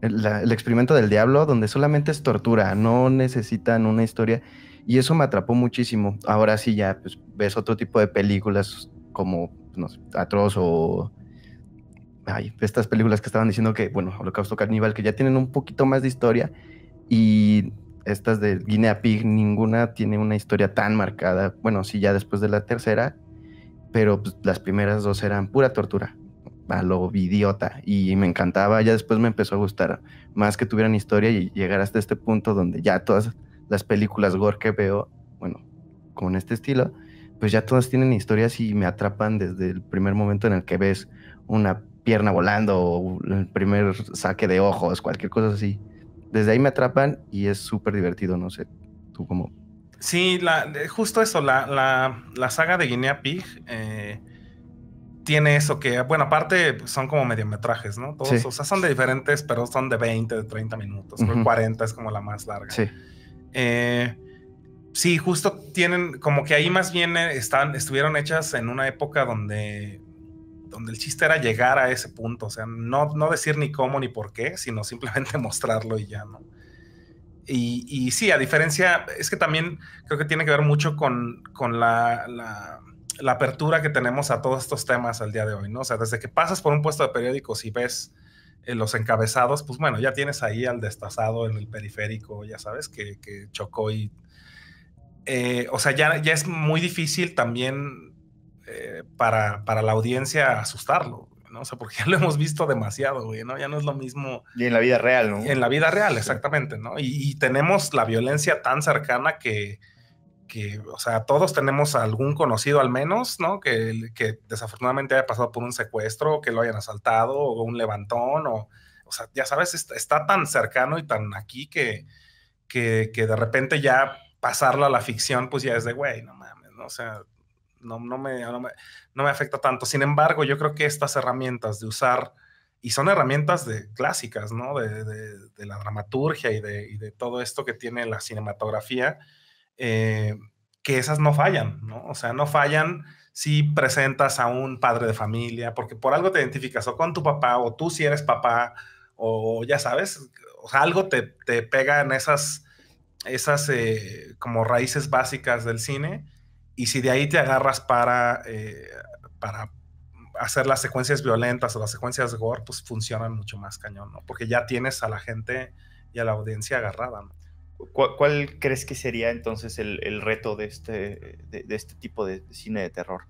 S2: el, experimento del diablo, donde solamente es tortura, no necesitan una historia y eso me atrapó muchísimo. Ahora sí ya pues, ves otro tipo de películas como, no Atroz o... Ay, estas películas que estaban diciendo que, bueno, Holocausto Carnival, que ya tienen un poquito más de historia y estas de Guinea Pig, ninguna tiene una historia tan marcada. Bueno, sí, ya después de la tercera, pero pues, las primeras dos eran pura tortura, a lo idiota, y me encantaba. Ya después me empezó a gustar más que tuvieran historia y llegar hasta este punto donde ya todas las películas gore que veo, bueno, con este estilo, pues ya todas tienen historias y me atrapan desde el primer momento en el que ves una pierna volando o el primer saque de ojos, cualquier cosa así desde ahí me atrapan y es súper divertido, no sé, tú cómo.
S4: Sí, la, eh, justo eso, la, saga de Guinea Pig eh, tiene eso que, bueno, aparte pues, son como mediometrajes, ¿no? Todos, o sea, son de diferentes, pero son de 20, de 30 minutos, 40 es como la más larga. Sí. Eh, sí, justo tienen, como que ahí más bien están, estuvieron hechas en una época donde el chiste era llegar a ese punto, o sea, no, decir ni cómo ni por qué, sino simplemente mostrarlo y ya, ¿no? Y, sí, a diferencia, es que también creo que tiene que ver mucho con, con la, apertura que tenemos a todos estos temas al día de hoy, ¿no? O sea, desde que pasas por un puesto de periódicos y ves eh, los encabezados, pues bueno, ya tienes ahí al destazado en el periférico, ya sabes, que, chocó y... Eh, o sea, ya, ya es muy difícil también eh, para, para, la audiencia asustarlo, ¿no? O sea, porque ya lo hemos visto demasiado, güey, ¿no? Ya no es lo mismo. Y en la vida real, ¿no? En la vida real, exactamente, ¿no? Y, tenemos la violencia tan cercana que, que, o sea, todos tenemos algún conocido al menos, ¿no? Que, que desafortunadamente haya pasado por un secuestro, que lo hayan asaltado, o un levantón, o, o sea, ya sabes, está, tan cercano y tan aquí que, que, que de repente ya pasarlo a la ficción, pues ya es de, güey, no mames, ¿no? O sea, no, me, afecta tanto. Sin embargo, yo creo que estas herramientas de usar, y son herramientas de, clásicas, ¿no? De, la dramaturgia y de, todo esto que tiene la cinematografía, eh, que esas no fallan, ¿no? O sea, no fallan si presentas a un padre de familia, porque por algo te identificas o con tu papá, o tú si eres papá, o ya sabes, o algo te, te pega en esas, esas eh, como raíces básicas del cine y si de ahí te agarras para, eh, para hacer las secuencias violentas o las secuencias gore, pues funcionan mucho más cañón, ¿no? Porque ya tienes a la gente y a la audiencia agarrada, ¿Cuál, crees que sería entonces el, reto
S1: de este, de, este tipo de cine de terror?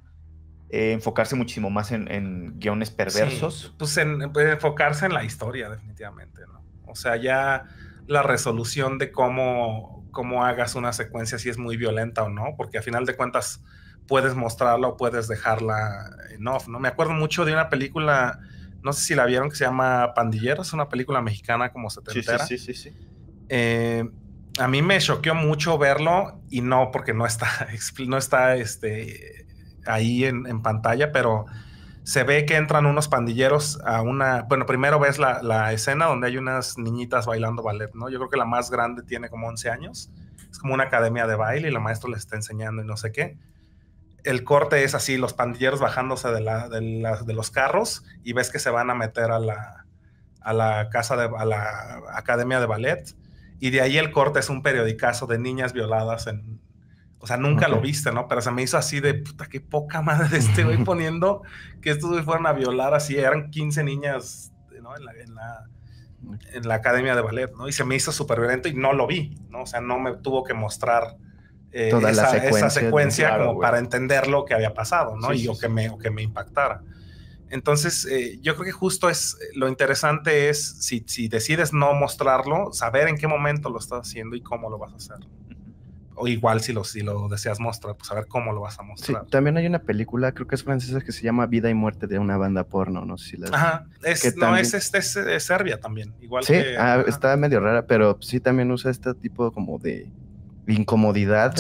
S1: Eh, enfocarse muchísimo más en,
S4: guiones perversos. Pues, pues enfocarse en la historia, definitivamente, ¿no? O sea, ya la resolución de cómo, cómo hagas una secuencia, si es muy violenta o no, porque a final de cuentas puedes mostrarla o puedes dejarla en off, ¿no? Me acuerdo mucho de una película, no sé si la vieron, que se llama Pandilleros, una película mexicana como se Sí, sí, sí, sí. Eh, sí. a mí me choqueó mucho verlo y no porque no está, no está este, ahí en, en pantalla, pero se ve que entran unos pandilleros a una, bueno, primero ves la, la, escena donde hay unas niñitas bailando ballet, ¿no? Yo creo que la más grande tiene como 11 años, es como una academia de baile y la maestra les está enseñando y no sé qué. El corte es así, los pandilleros bajándose de, la, de, los carros y ves que se van a meter a la, a la casa de, a la academia de ballet y de ahí el corte es un periodicazo de niñas violadas en, o sea, nunca lo viste, ¿no? Pero se me hizo así de puta, qué poca madre estoy este poniendo que estos me fueran a violar así. Eran 15 niñas, ¿no? En la, academia de ballet, ¿no? Y se me hizo súper violento y no lo vi, ¿no? O sea, no me tuvo que mostrar eh, esa, secuencia, como para entender lo que había pasado, ¿no? y o, que me, que me impactara. Entonces, eh, yo creo que justo es lo interesante es si, si decides no mostrarlo, saber en qué momento lo estás haciendo y cómo lo vas a hacer o igual si lo, si lo deseas mostrar, pues a ver cómo lo vas a mostrar.
S2: Sí, también hay una película, creo que es francesa, que se llama Vida y Muerte de una banda porno, no sé si la... Ajá, es, no, este,
S4: es, Serbia también, igual Sí, ah, está
S2: medio rara, pero sí también usa este tipo como de incomodidad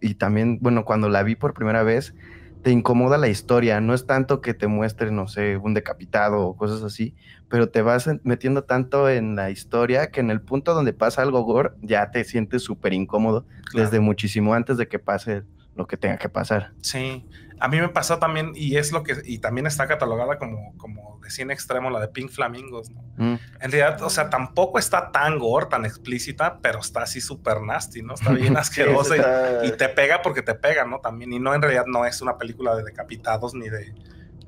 S2: y también, bueno, cuando la vi por primera vez, te incomoda la historia, no es tanto que te muestre, no sé, un decapitado o cosas así, pero te vas metiendo tanto en la historia que en el punto donde pasa algo gore ya te sientes súper incómodo desde muchísimo antes de que pase lo que tenga que pasar.
S4: Sí, a mí me pasó también y es lo que y también está catalogada como como de cine extremo la de Pink Flamingos, mm. En realidad, o sea, tampoco está tan gore, tan explícita, pero está así súper nasty, ¿no? Está bien asquerosa y, te pega porque te pega, ¿no? También y no en realidad no es una película de decapitados ni de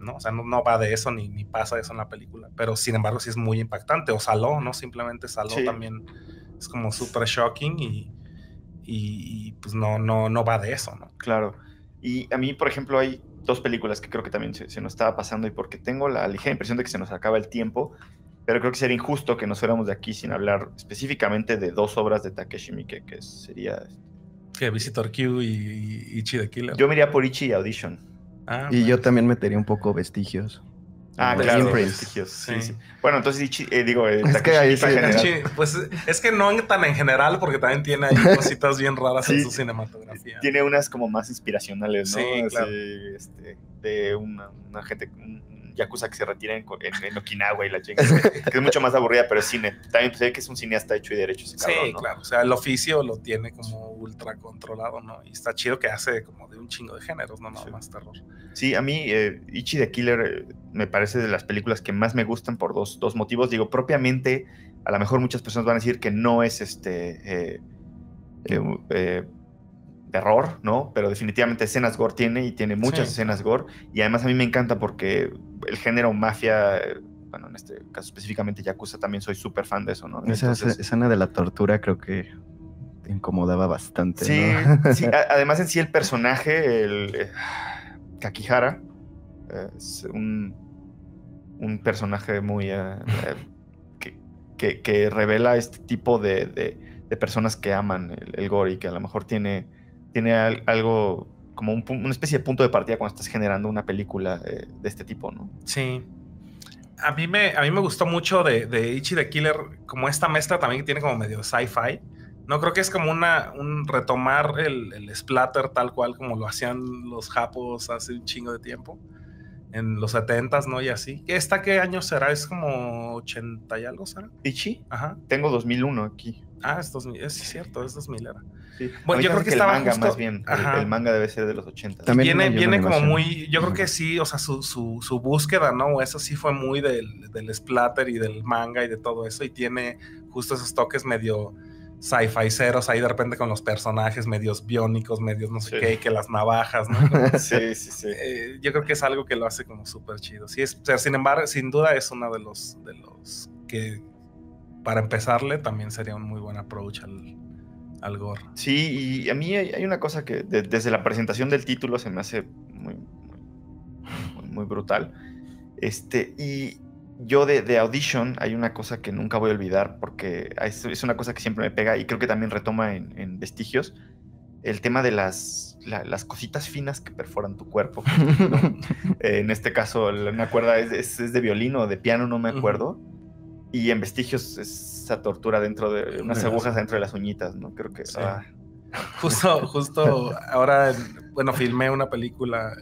S4: ¿no? O sea, no, va de eso ni, ni, pasa eso en la película, pero sin embargo sí es muy impactante, o Saló, ¿no? Simplemente Saló también es como súper shocking y, y, pues no, no, no va
S1: de eso, ¿no? Claro. Y a mí, por ejemplo, hay dos películas que creo que también se, se nos estaba pasando y porque tengo la ligera impresión de que se nos acaba el tiempo, pero creo que sería injusto que nos fuéramos de aquí sin hablar específicamente de dos obras de Takeshi Miike, que sería... Este,
S4: que Visitor Q
S2: y, Ichi de Killer. Yo
S1: miraría por Ichi y Audition. Ah, y yo pues.
S2: también metería un poco vestigios. Ah, claro. Vestigios,
S4: Bueno, entonces eh, digo, eh, es que pues es que no tan en general, porque también tiene ahí cositas bien raras en su cinematografía. Tiene
S1: unas como más inspiracionales, ¿no? Sí, claro. Este, de una, gente, un yakuza que se retira en, Okinawa y la chinga, que es mucho más aburrida, pero es cine. También sé que es un cineasta hecho y derecho. Ese sí, claro. O sea, el oficio
S4: lo tiene como ultra controlado, ¿no? Y está chido que hace como de un chingo de géneros, no nada más terror.
S1: Sí, a mí eh, Ichi the Killer eh, me parece de las películas que más me gustan por dos, dos, motivos. Digo, propiamente, a lo mejor muchas personas van a decir que no es este eh, terror, ¿no? Pero definitivamente escenas gore tiene y tiene muchas escenas gore. Y además a mí me encanta porque el género mafia, bueno, en este caso específicamente Yakuza, también soy súper fan de eso, ¿no? Esa escena
S2: de la tortura creo que incomodaba bastante. Sí, sí.
S1: además en sí el personaje, el eh, Kakihara, eh, es un, un, personaje muy... Eh, que, revela este tipo de, personas que aman el, gore y que a lo mejor tiene, tiene algo como una especie de punto de partida cuando estás generando una película de este tipo, ¿no?
S4: Sí a mí me, a mí me gustó mucho de, de Ichi the Killer, como esta mezcla también que tiene como medio sci-fi, no creo que es como una, un retomar el, el, splatter tal cual como lo hacían los japos hace un chingo de tiempo, en los setentas, ¿no? Y así. ¿Esta qué año será? ¿Es como 80 y algo, será? ¿Pichi? Ajá. Tengo 2001 aquí. Ah, es es cierto, es 2000 Bueno, yo creo que, manga más bien, el,
S1: manga debe ser de los 80. También viene, como muy, yo creo
S4: que sí, o sea, su, su, su búsqueda, ¿no? Eso sí fue muy del, del splatter y del manga y de todo eso, y tiene justo esos toques medio sci-fi ceros ahí de repente con los personajes medios biónicos, medios no sé qué, que las navajas, ¿no? sí, sí, sí. Eh, yo creo que es algo que lo hace como súper chido. Sí, sin embargo, sin duda es uno de los, de los que para empezarle también sería un muy buen approach al, al gore. Sí, y a mí hay, una cosa que
S1: desde la presentación del título se me hace muy, muy, muy brutal. Este, y yo de, Audition hay una cosa que nunca voy a olvidar porque es, una cosa que siempre me pega y creo que también retoma en, Vestigios el tema de las, las cositas finas que perforan tu cuerpo. Eh, en este caso, me acuerdo, es, de violino o de piano, no me acuerdo. Y en Vestigios es esa tortura dentro de unas agujas dentro de las uñitas, ¿no? Creo que... Ah.
S4: Justo, justo ahora, bueno, filmé una película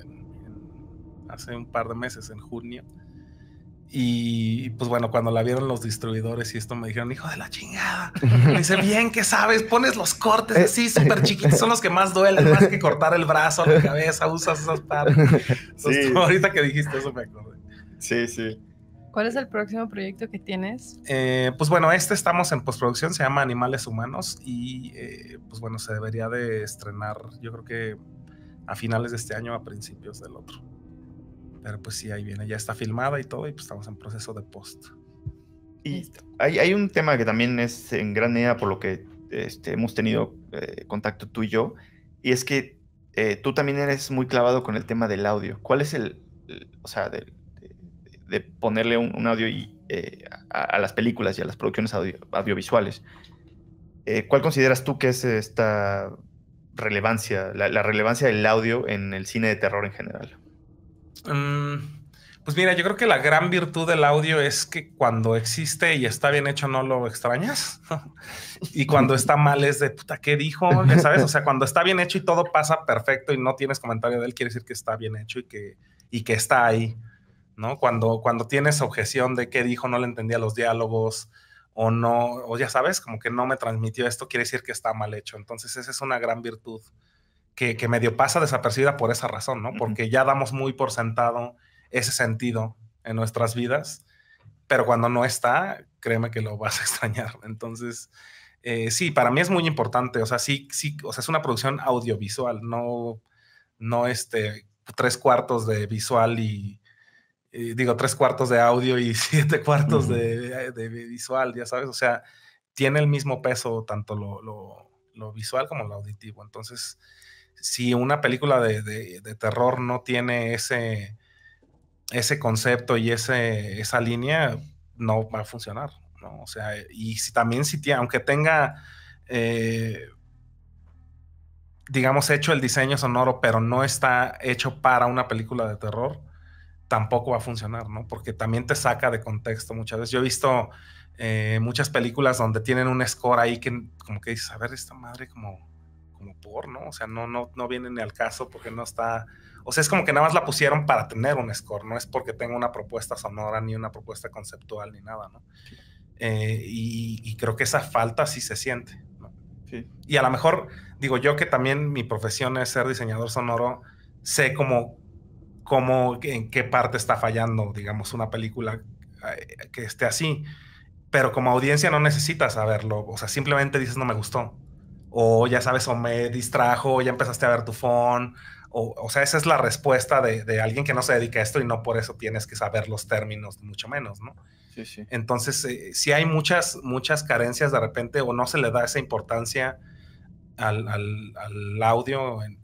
S4: hace un par de meses, en junio y pues bueno, cuando la vieron los distribuidores y esto me dijeron, hijo de la chingada. dice, bien ¿qué sabes, pones los cortes eh, así súper chiquitos, son los que más duelen, más que cortar el brazo, la cabeza, usas esas partes. ahorita que dijiste eso me acordé. Sí, sí.
S3: ¿Cuál es el próximo proyecto que tienes?
S4: Eh, pues bueno, este estamos en postproducción, se llama Animales Humanos y eh, pues bueno, se debería de estrenar yo creo que a finales de este año, a principios del otro pues sí, ahí viene, ya está filmada y todo, y pues estamos en proceso de post.
S1: Y hay, un tema que también es en gran medida por lo que este, hemos tenido eh, contacto tú y yo, y es que eh, tú también eres muy clavado con el tema del audio. ¿Cuál es el, o sea, de, ponerle un, audio eh, a, las películas y a las producciones audiovisuales? ¿Cuál consideras tú que es esta relevancia, la relevancia del audio en el cine de terror en general?
S4: Mm, pues mira, yo creo que la gran virtud del audio es que cuando existe y está bien hecho no lo extrañas. y cuando está mal es de puta, ¿qué dijo? sabes, o sea, cuando está bien hecho y todo pasa perfecto y no tienes comentario de él, quiere decir que está bien hecho y que, y que está ahí. ¿no? Cuando, cuando tienes objeción de qué dijo, no le entendía los diálogos o no, o ya sabes, como que no me transmitió esto, quiere decir que está mal hecho. Entonces, esa es una gran virtud que, medio pasa desapercibida por esa razón, ¿no? Porque ya damos muy por sentado ese sentido en nuestras vidas, pero cuando no está, créeme que lo vas a extrañar. Entonces, eh, sí, para mí es muy importante, o sea, sí, sí, o sea, es una producción audiovisual, no, no este, tres cuartos de visual y, digo, tres cuartos de audio y siete cuartos de, visual, ya sabes, o sea, tiene el mismo peso tanto lo, lo visual como lo auditivo. Entonces, si una película de, terror no tiene ese, ese concepto y ese, esa línea, no va a funcionar. ¿no? O sea, y si también si tiene, aunque tenga, eh, digamos, hecho el diseño sonoro, pero no está hecho para una película de terror, tampoco va a funcionar, ¿no? Porque también te saca de contexto muchas veces. Yo he visto eh, muchas películas donde tienen un score ahí que como que dices, a ver, esta madre como como por, ¿no? O sea, no, no, no al caso porque no está. O sea, es como que nada más la pusieron para tener un score, no es porque tenga una propuesta sonora, ni una propuesta conceptual, ni nada, ¿no? Eh, y, creo que esa falta sí se siente, Y a lo mejor, digo yo que también mi profesión es ser diseñador sonoro, sé como cómo en qué parte está fallando, digamos, una película eh, que esté así. Pero como audiencia no necesitas saberlo, o sea, simplemente dices no me gustó o ya sabes, o me distrajo, ya empezaste a ver tu phone, o, o sea, esa es la respuesta de, alguien que no se dedica a esto y no por eso tienes que saber los términos, mucho menos, ¿no? Sí, sí. Entonces, eh, si hay muchas, muchas carencias de repente o no se le da esa importancia al, al, al audio en,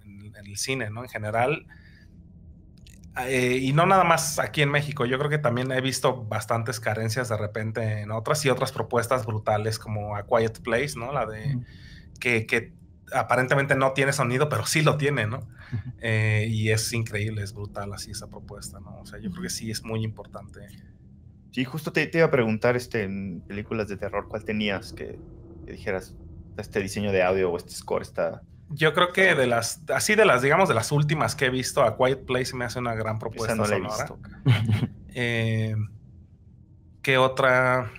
S4: el cine, ¿no? En general. Eh, y no nada más aquí en México, yo creo que también he visto bastantes carencias de repente en otras y otras propuestas brutales como A Quiet Place, ¿no? La de que, aparentemente no tiene sonido, pero sí lo tiene, ¿no? Eh, y es increíble, es brutal así esa propuesta, ¿no? O sea, yo creo que sí es muy importante.
S1: Sí, justo te, iba a preguntar este, en películas de terror, ¿cuál tenías que, dijeras este diseño de audio o este score está...
S4: Yo creo que de las, así de las, digamos, de las últimas que he visto, A Quiet Place me hace una gran propuesta. sonora. no
S1: eh, ¿Qué otra?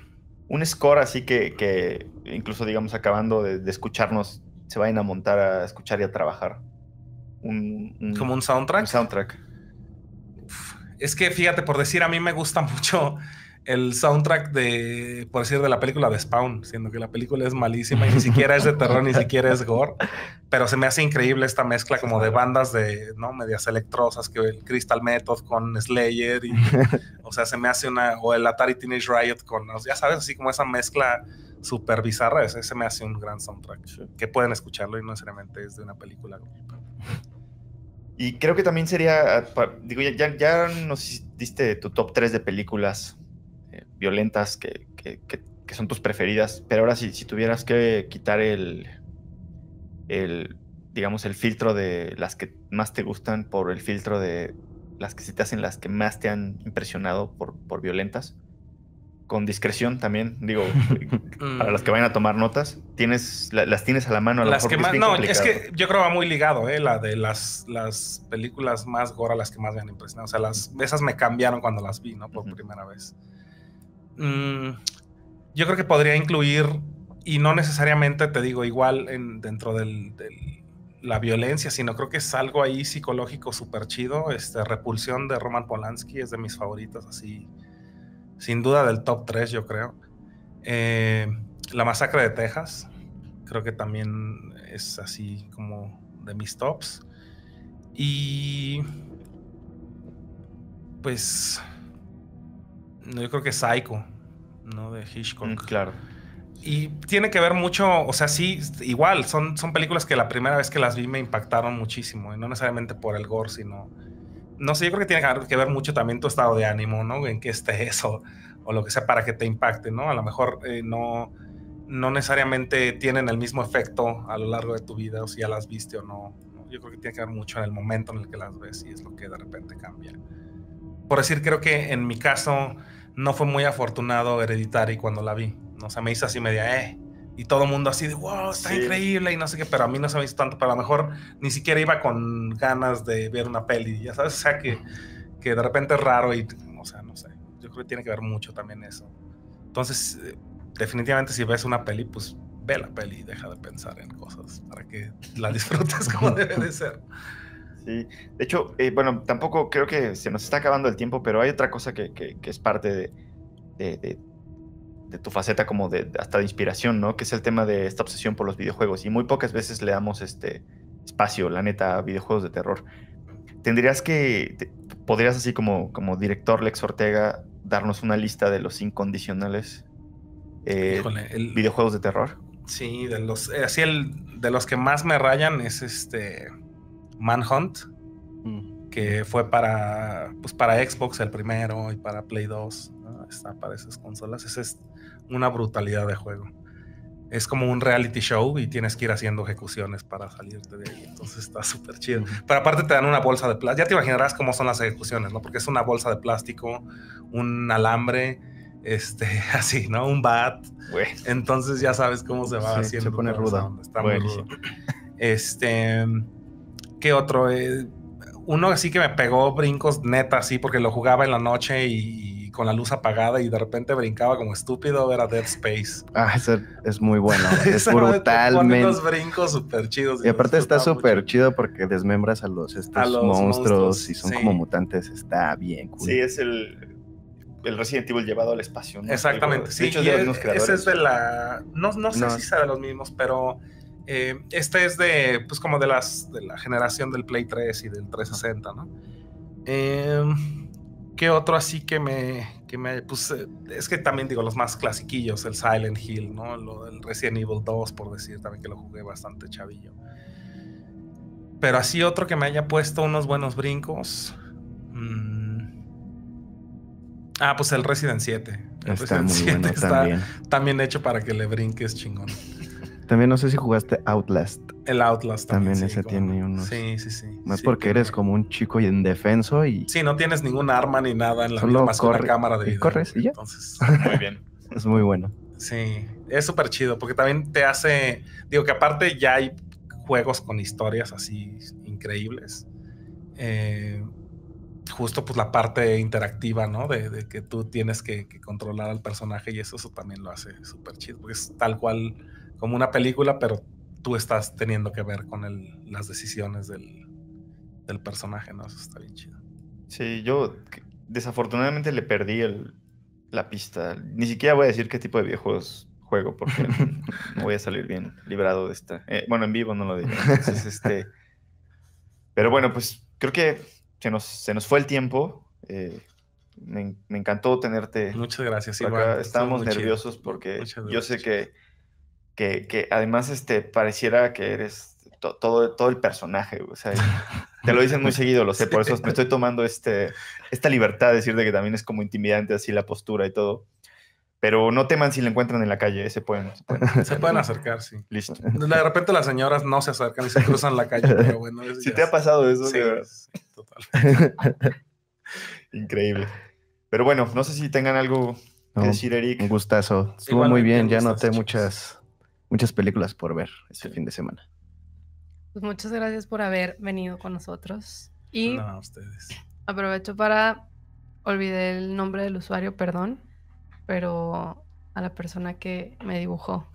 S1: un score así que, incluso, digamos, acabando de, escucharnos, se vayan a montar a escuchar y a trabajar.
S4: Un, un ¿Como un soundtrack? Un soundtrack. Es que fíjate, por decir, a mí me gusta mucho el soundtrack de, por decir, de la película de Spawn, siendo que la película es malísima y ni siquiera es de terror, ni siquiera es gore, pero se me hace increíble esta mezcla como de bandas de, ¿no? Medias electrosas, que el Crystal Method con Slayer, y, o sea, se me hace una, o el Atari Teenage Riot con, ya sabes, así como esa mezcla súper bizarra, ese, se me hace un gran soundtrack, que pueden escucharlo y no necesariamente es de una película. Y creo que también sería, ah, digo, ya, ya, ya nos diste tu top
S1: 3 de películas violentas que, que, son tus preferidas, pero ahora si, si tuvieras que quitar el, el, digamos, el filtro de las que más te gustan por el filtro de las que se te hacen las que más te han impresionado por, por violentas, con discreción también, digo, para las que vayan a tomar notas, tienes, las tienes a la mano. A las que más, no, es que
S4: yo creo va muy ligado, ¿eh? la de las, las películas más gore, las que más me han impresionado. O sea, las, esas me cambiaron cuando las vi, ¿no? Por primera vez. Mm, yo creo que podría incluir, y no necesariamente te digo igual dentro de la violencia, sino creo que es algo ahí psicológico súper chido. Este, Repulsión de Roman Polanski es de mis favoritos, así, sin duda del top 3, yo creo. Eh, la masacre de Texas, creo que también es así como de mis tops. Y pues yo creo que Psycho, ¿no? De Hitchcock. Mm, claro. Y tiene que ver mucho, o sea, sí, igual, son, son películas que la primera vez que las vi me impactaron muchísimo, y no necesariamente por el gore, sino, no sé, yo creo que tiene que ver mucho también tu estado de ánimo, ¿no? En qué estés eso, o lo que sea para que te impacte, ¿no? A lo mejor eh, no, no necesariamente tienen el mismo efecto a lo largo de tu vida, o si ya las viste o ¿no? Yo creo que tiene que ver mucho en el momento en el que las ves y es lo que de repente cambia por decir, creo que en mi caso no fue muy afortunado y cuando la vi. O sea, me hizo así media, eh. Y todo el mundo así de, wow, está increíble y no sé qué, pero a mí no se me hizo tanto. Pero a lo mejor ni siquiera iba con ganas de ver una peli, ya sabes. O sea, que, que de repente es raro y, o sea, no sé. Yo creo que tiene que ver mucho también eso. Entonces, eh, definitivamente si ves una peli, pues ve la peli y deja de pensar en cosas para que la disfrutes como debe de ser
S1: de hecho, eh, bueno, tampoco creo que se nos está acabando el tiempo, pero hay otra cosa que, es parte de, tu faceta como de hasta de inspiración, ¿no? Que es el tema de esta obsesión por los videojuegos y muy pocas veces le damos este espacio, la neta, a videojuegos de terror. Tendrías que, podrías así como, como director Lex Ortega darnos una lista de los incondicionales eh, videojuegos de
S4: terror. Sí, de los, eh, así el, de los que más me rayan es este Manhunt, mm. que fue para, pues para Xbox el primero y para Play 2. Está para esas consolas. Esa es una brutalidad de juego. Es como un reality show y tienes que ir haciendo ejecuciones para salirte de ahí. Entonces está súper chido. Mm. Pero aparte te dan una bolsa de plástico. Ya te imaginarás cómo son las ejecuciones, ¿no? Porque es una bolsa de plástico, un alambre, este, así, ¿no? Un bat. Entonces ya sabes cómo se va haciendo. Se pone ruda. Está Este, otro? Eh, uno así que me pegó brincos neta, así, porque lo jugaba en la noche y, con la luz apagada y de repente brincaba como estúpido, era Dead Space.
S2: Ah, eso es muy bueno. es brutalmente. Unos
S4: brincos súper chidos. Y, aparte está
S2: súper chido porque desmembras a los, estos monstruos, y son como mutantes. Está bien cool.
S4: Sí, es el el Resident Evil llevado al espacio. Exactamente, sí. Ese es de la. No, sé si sea de los mismos, pero eh, este es de, pues como de las, de la generación del Play 3 y del 360, ¿no? Eh, ¿Qué otro así que me, que me, pues eh, es que también digo los más clasiquillos, el Silent Hill, ¿no? Lo, el Resident Evil 2, por decir, también que lo jugué bastante chavillo. Pero así otro que me haya puesto unos buenos brincos. Mm, ah, pues el Resident 7. El Resident 7 está también hecho para que le brinques chingón.
S2: También no sé si jugaste Outlast.
S4: El Outlast también. También
S2: ese tiene unos.
S4: Sí, sí, sí. Más porque eres
S2: como un chico y indefenso y.
S4: Sí, no tienes ningún arma ni nada en la cámara de video. corres y ya. Entonces, muy bien. es muy bueno. Sí, es súper chido porque también te hace. Digo que aparte ya hay juegos con historias así increíbles. Eh, justo pues la parte interactiva, ¿no? De, que tú tienes que, que, controlar al personaje y eso, eso también lo hace súper chido, porque es tal cual como una película, pero tú estás teniendo que ver con las decisiones del, personaje, ¿no? Eso está bien chido. Sí, yo desafortunadamente le
S1: perdí el, la pista. Ni siquiera voy a decir qué tipo de viejos juego porque no voy a salir bien librado de esta. Eh, bueno, en vivo no lo digo. este... Pero bueno, pues creo que se nos, se nos fue el tiempo. Eh, me, encantó tenerte. Muchas gracias, Iván. Estábamos nerviosos porque yo sé que que, además este, pareciera que eres todo, todo el personaje. O sea, te lo dicen muy seguido, lo sé, por eso me estoy tomando este, esta libertad de decir que también es como intimidante así la postura y todo. Pero no teman si la encuentran en la calle, ¿eh? se pueden.
S4: Se pueden, acercar, sí. Listo. De repente las señoras no se acercan y se cruzan la calle, pero bueno.
S1: Si te ha pasado eso, sí,
S4: Increíble. Pero
S1: bueno, no sé si tengan algo
S2: que decir, Eric. Un gustazo. Estuvo muy bien, ya noté muchas muchas películas por ver este fin de semana.
S3: Pues muchas gracias por haber venido con nosotros. Y a ustedes. Aprovecho para. Olvidé el nombre del usuario, perdón. Pero a la persona que me dibujó.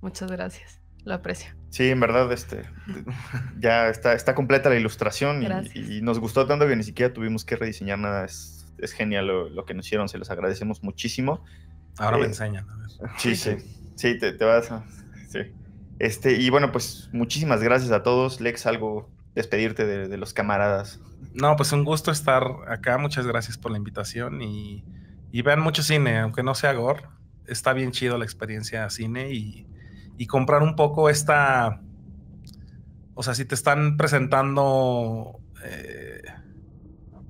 S3: Muchas gracias. Lo aprecio.
S1: Sí, en verdad, este, ya está, está completa la ilustración y, nos gustó tanto que ni siquiera tuvimos que rediseñar nada. Es, genial lo, que nos hicieron, se los agradecemos muchísimo.
S4: Ahora me eh, enseñan.
S1: A ver. Sí, sí. Sí, te vas a sí. Este, y bueno, pues muchísimas gracias a todos. Lex, algo despedirte
S4: de, los camaradas. No, pues un gusto estar acá. Muchas gracias por la invitación y, vean mucho cine, aunque no sea gore. Está bien chido la experiencia de cine y, y comprar un poco esta... O sea, si te están presentando eh,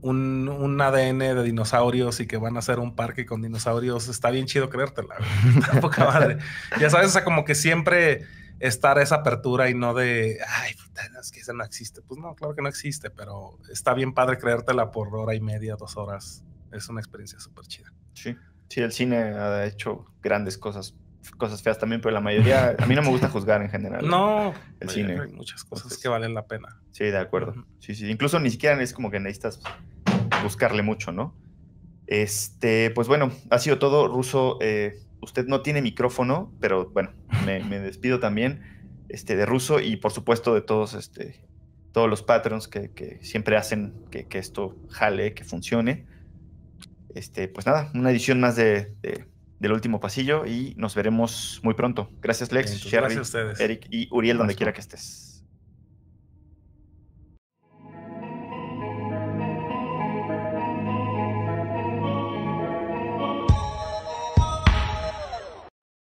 S4: un, ADN de dinosaurios y que van a hacer un parque con dinosaurios, está bien chido creértela. poca madre. ya sabes, o sea, como que siempre estar esa apertura y no de, ay, puta, es que esa no existe. Pues no, claro que no existe, pero está bien padre creértela por hora y media, dos horas. Es una experiencia súper chida.
S1: Sí, sí, el cine ha hecho grandes cosas cosas feas también, pero la mayoría, a mí no me gusta juzgar en general. No, el cine. Hay muchas cosas pues que valen la pena. Sí, de acuerdo. Sí, sí, incluso ni siquiera es como que necesitas buscarle mucho, ¿no? Este, pues bueno, ha sido todo, Ruso. Eh, usted no tiene micrófono, pero bueno, me, despido también este, de Ruso y por supuesto de todos, este, todos los patrons que, siempre hacen que, esto jale, que funcione. Este, pues nada, una edición más de del último pasillo y nos veremos muy pronto. Gracias, Lex, Sherry, Eric y Uriel, donde quiera que estés.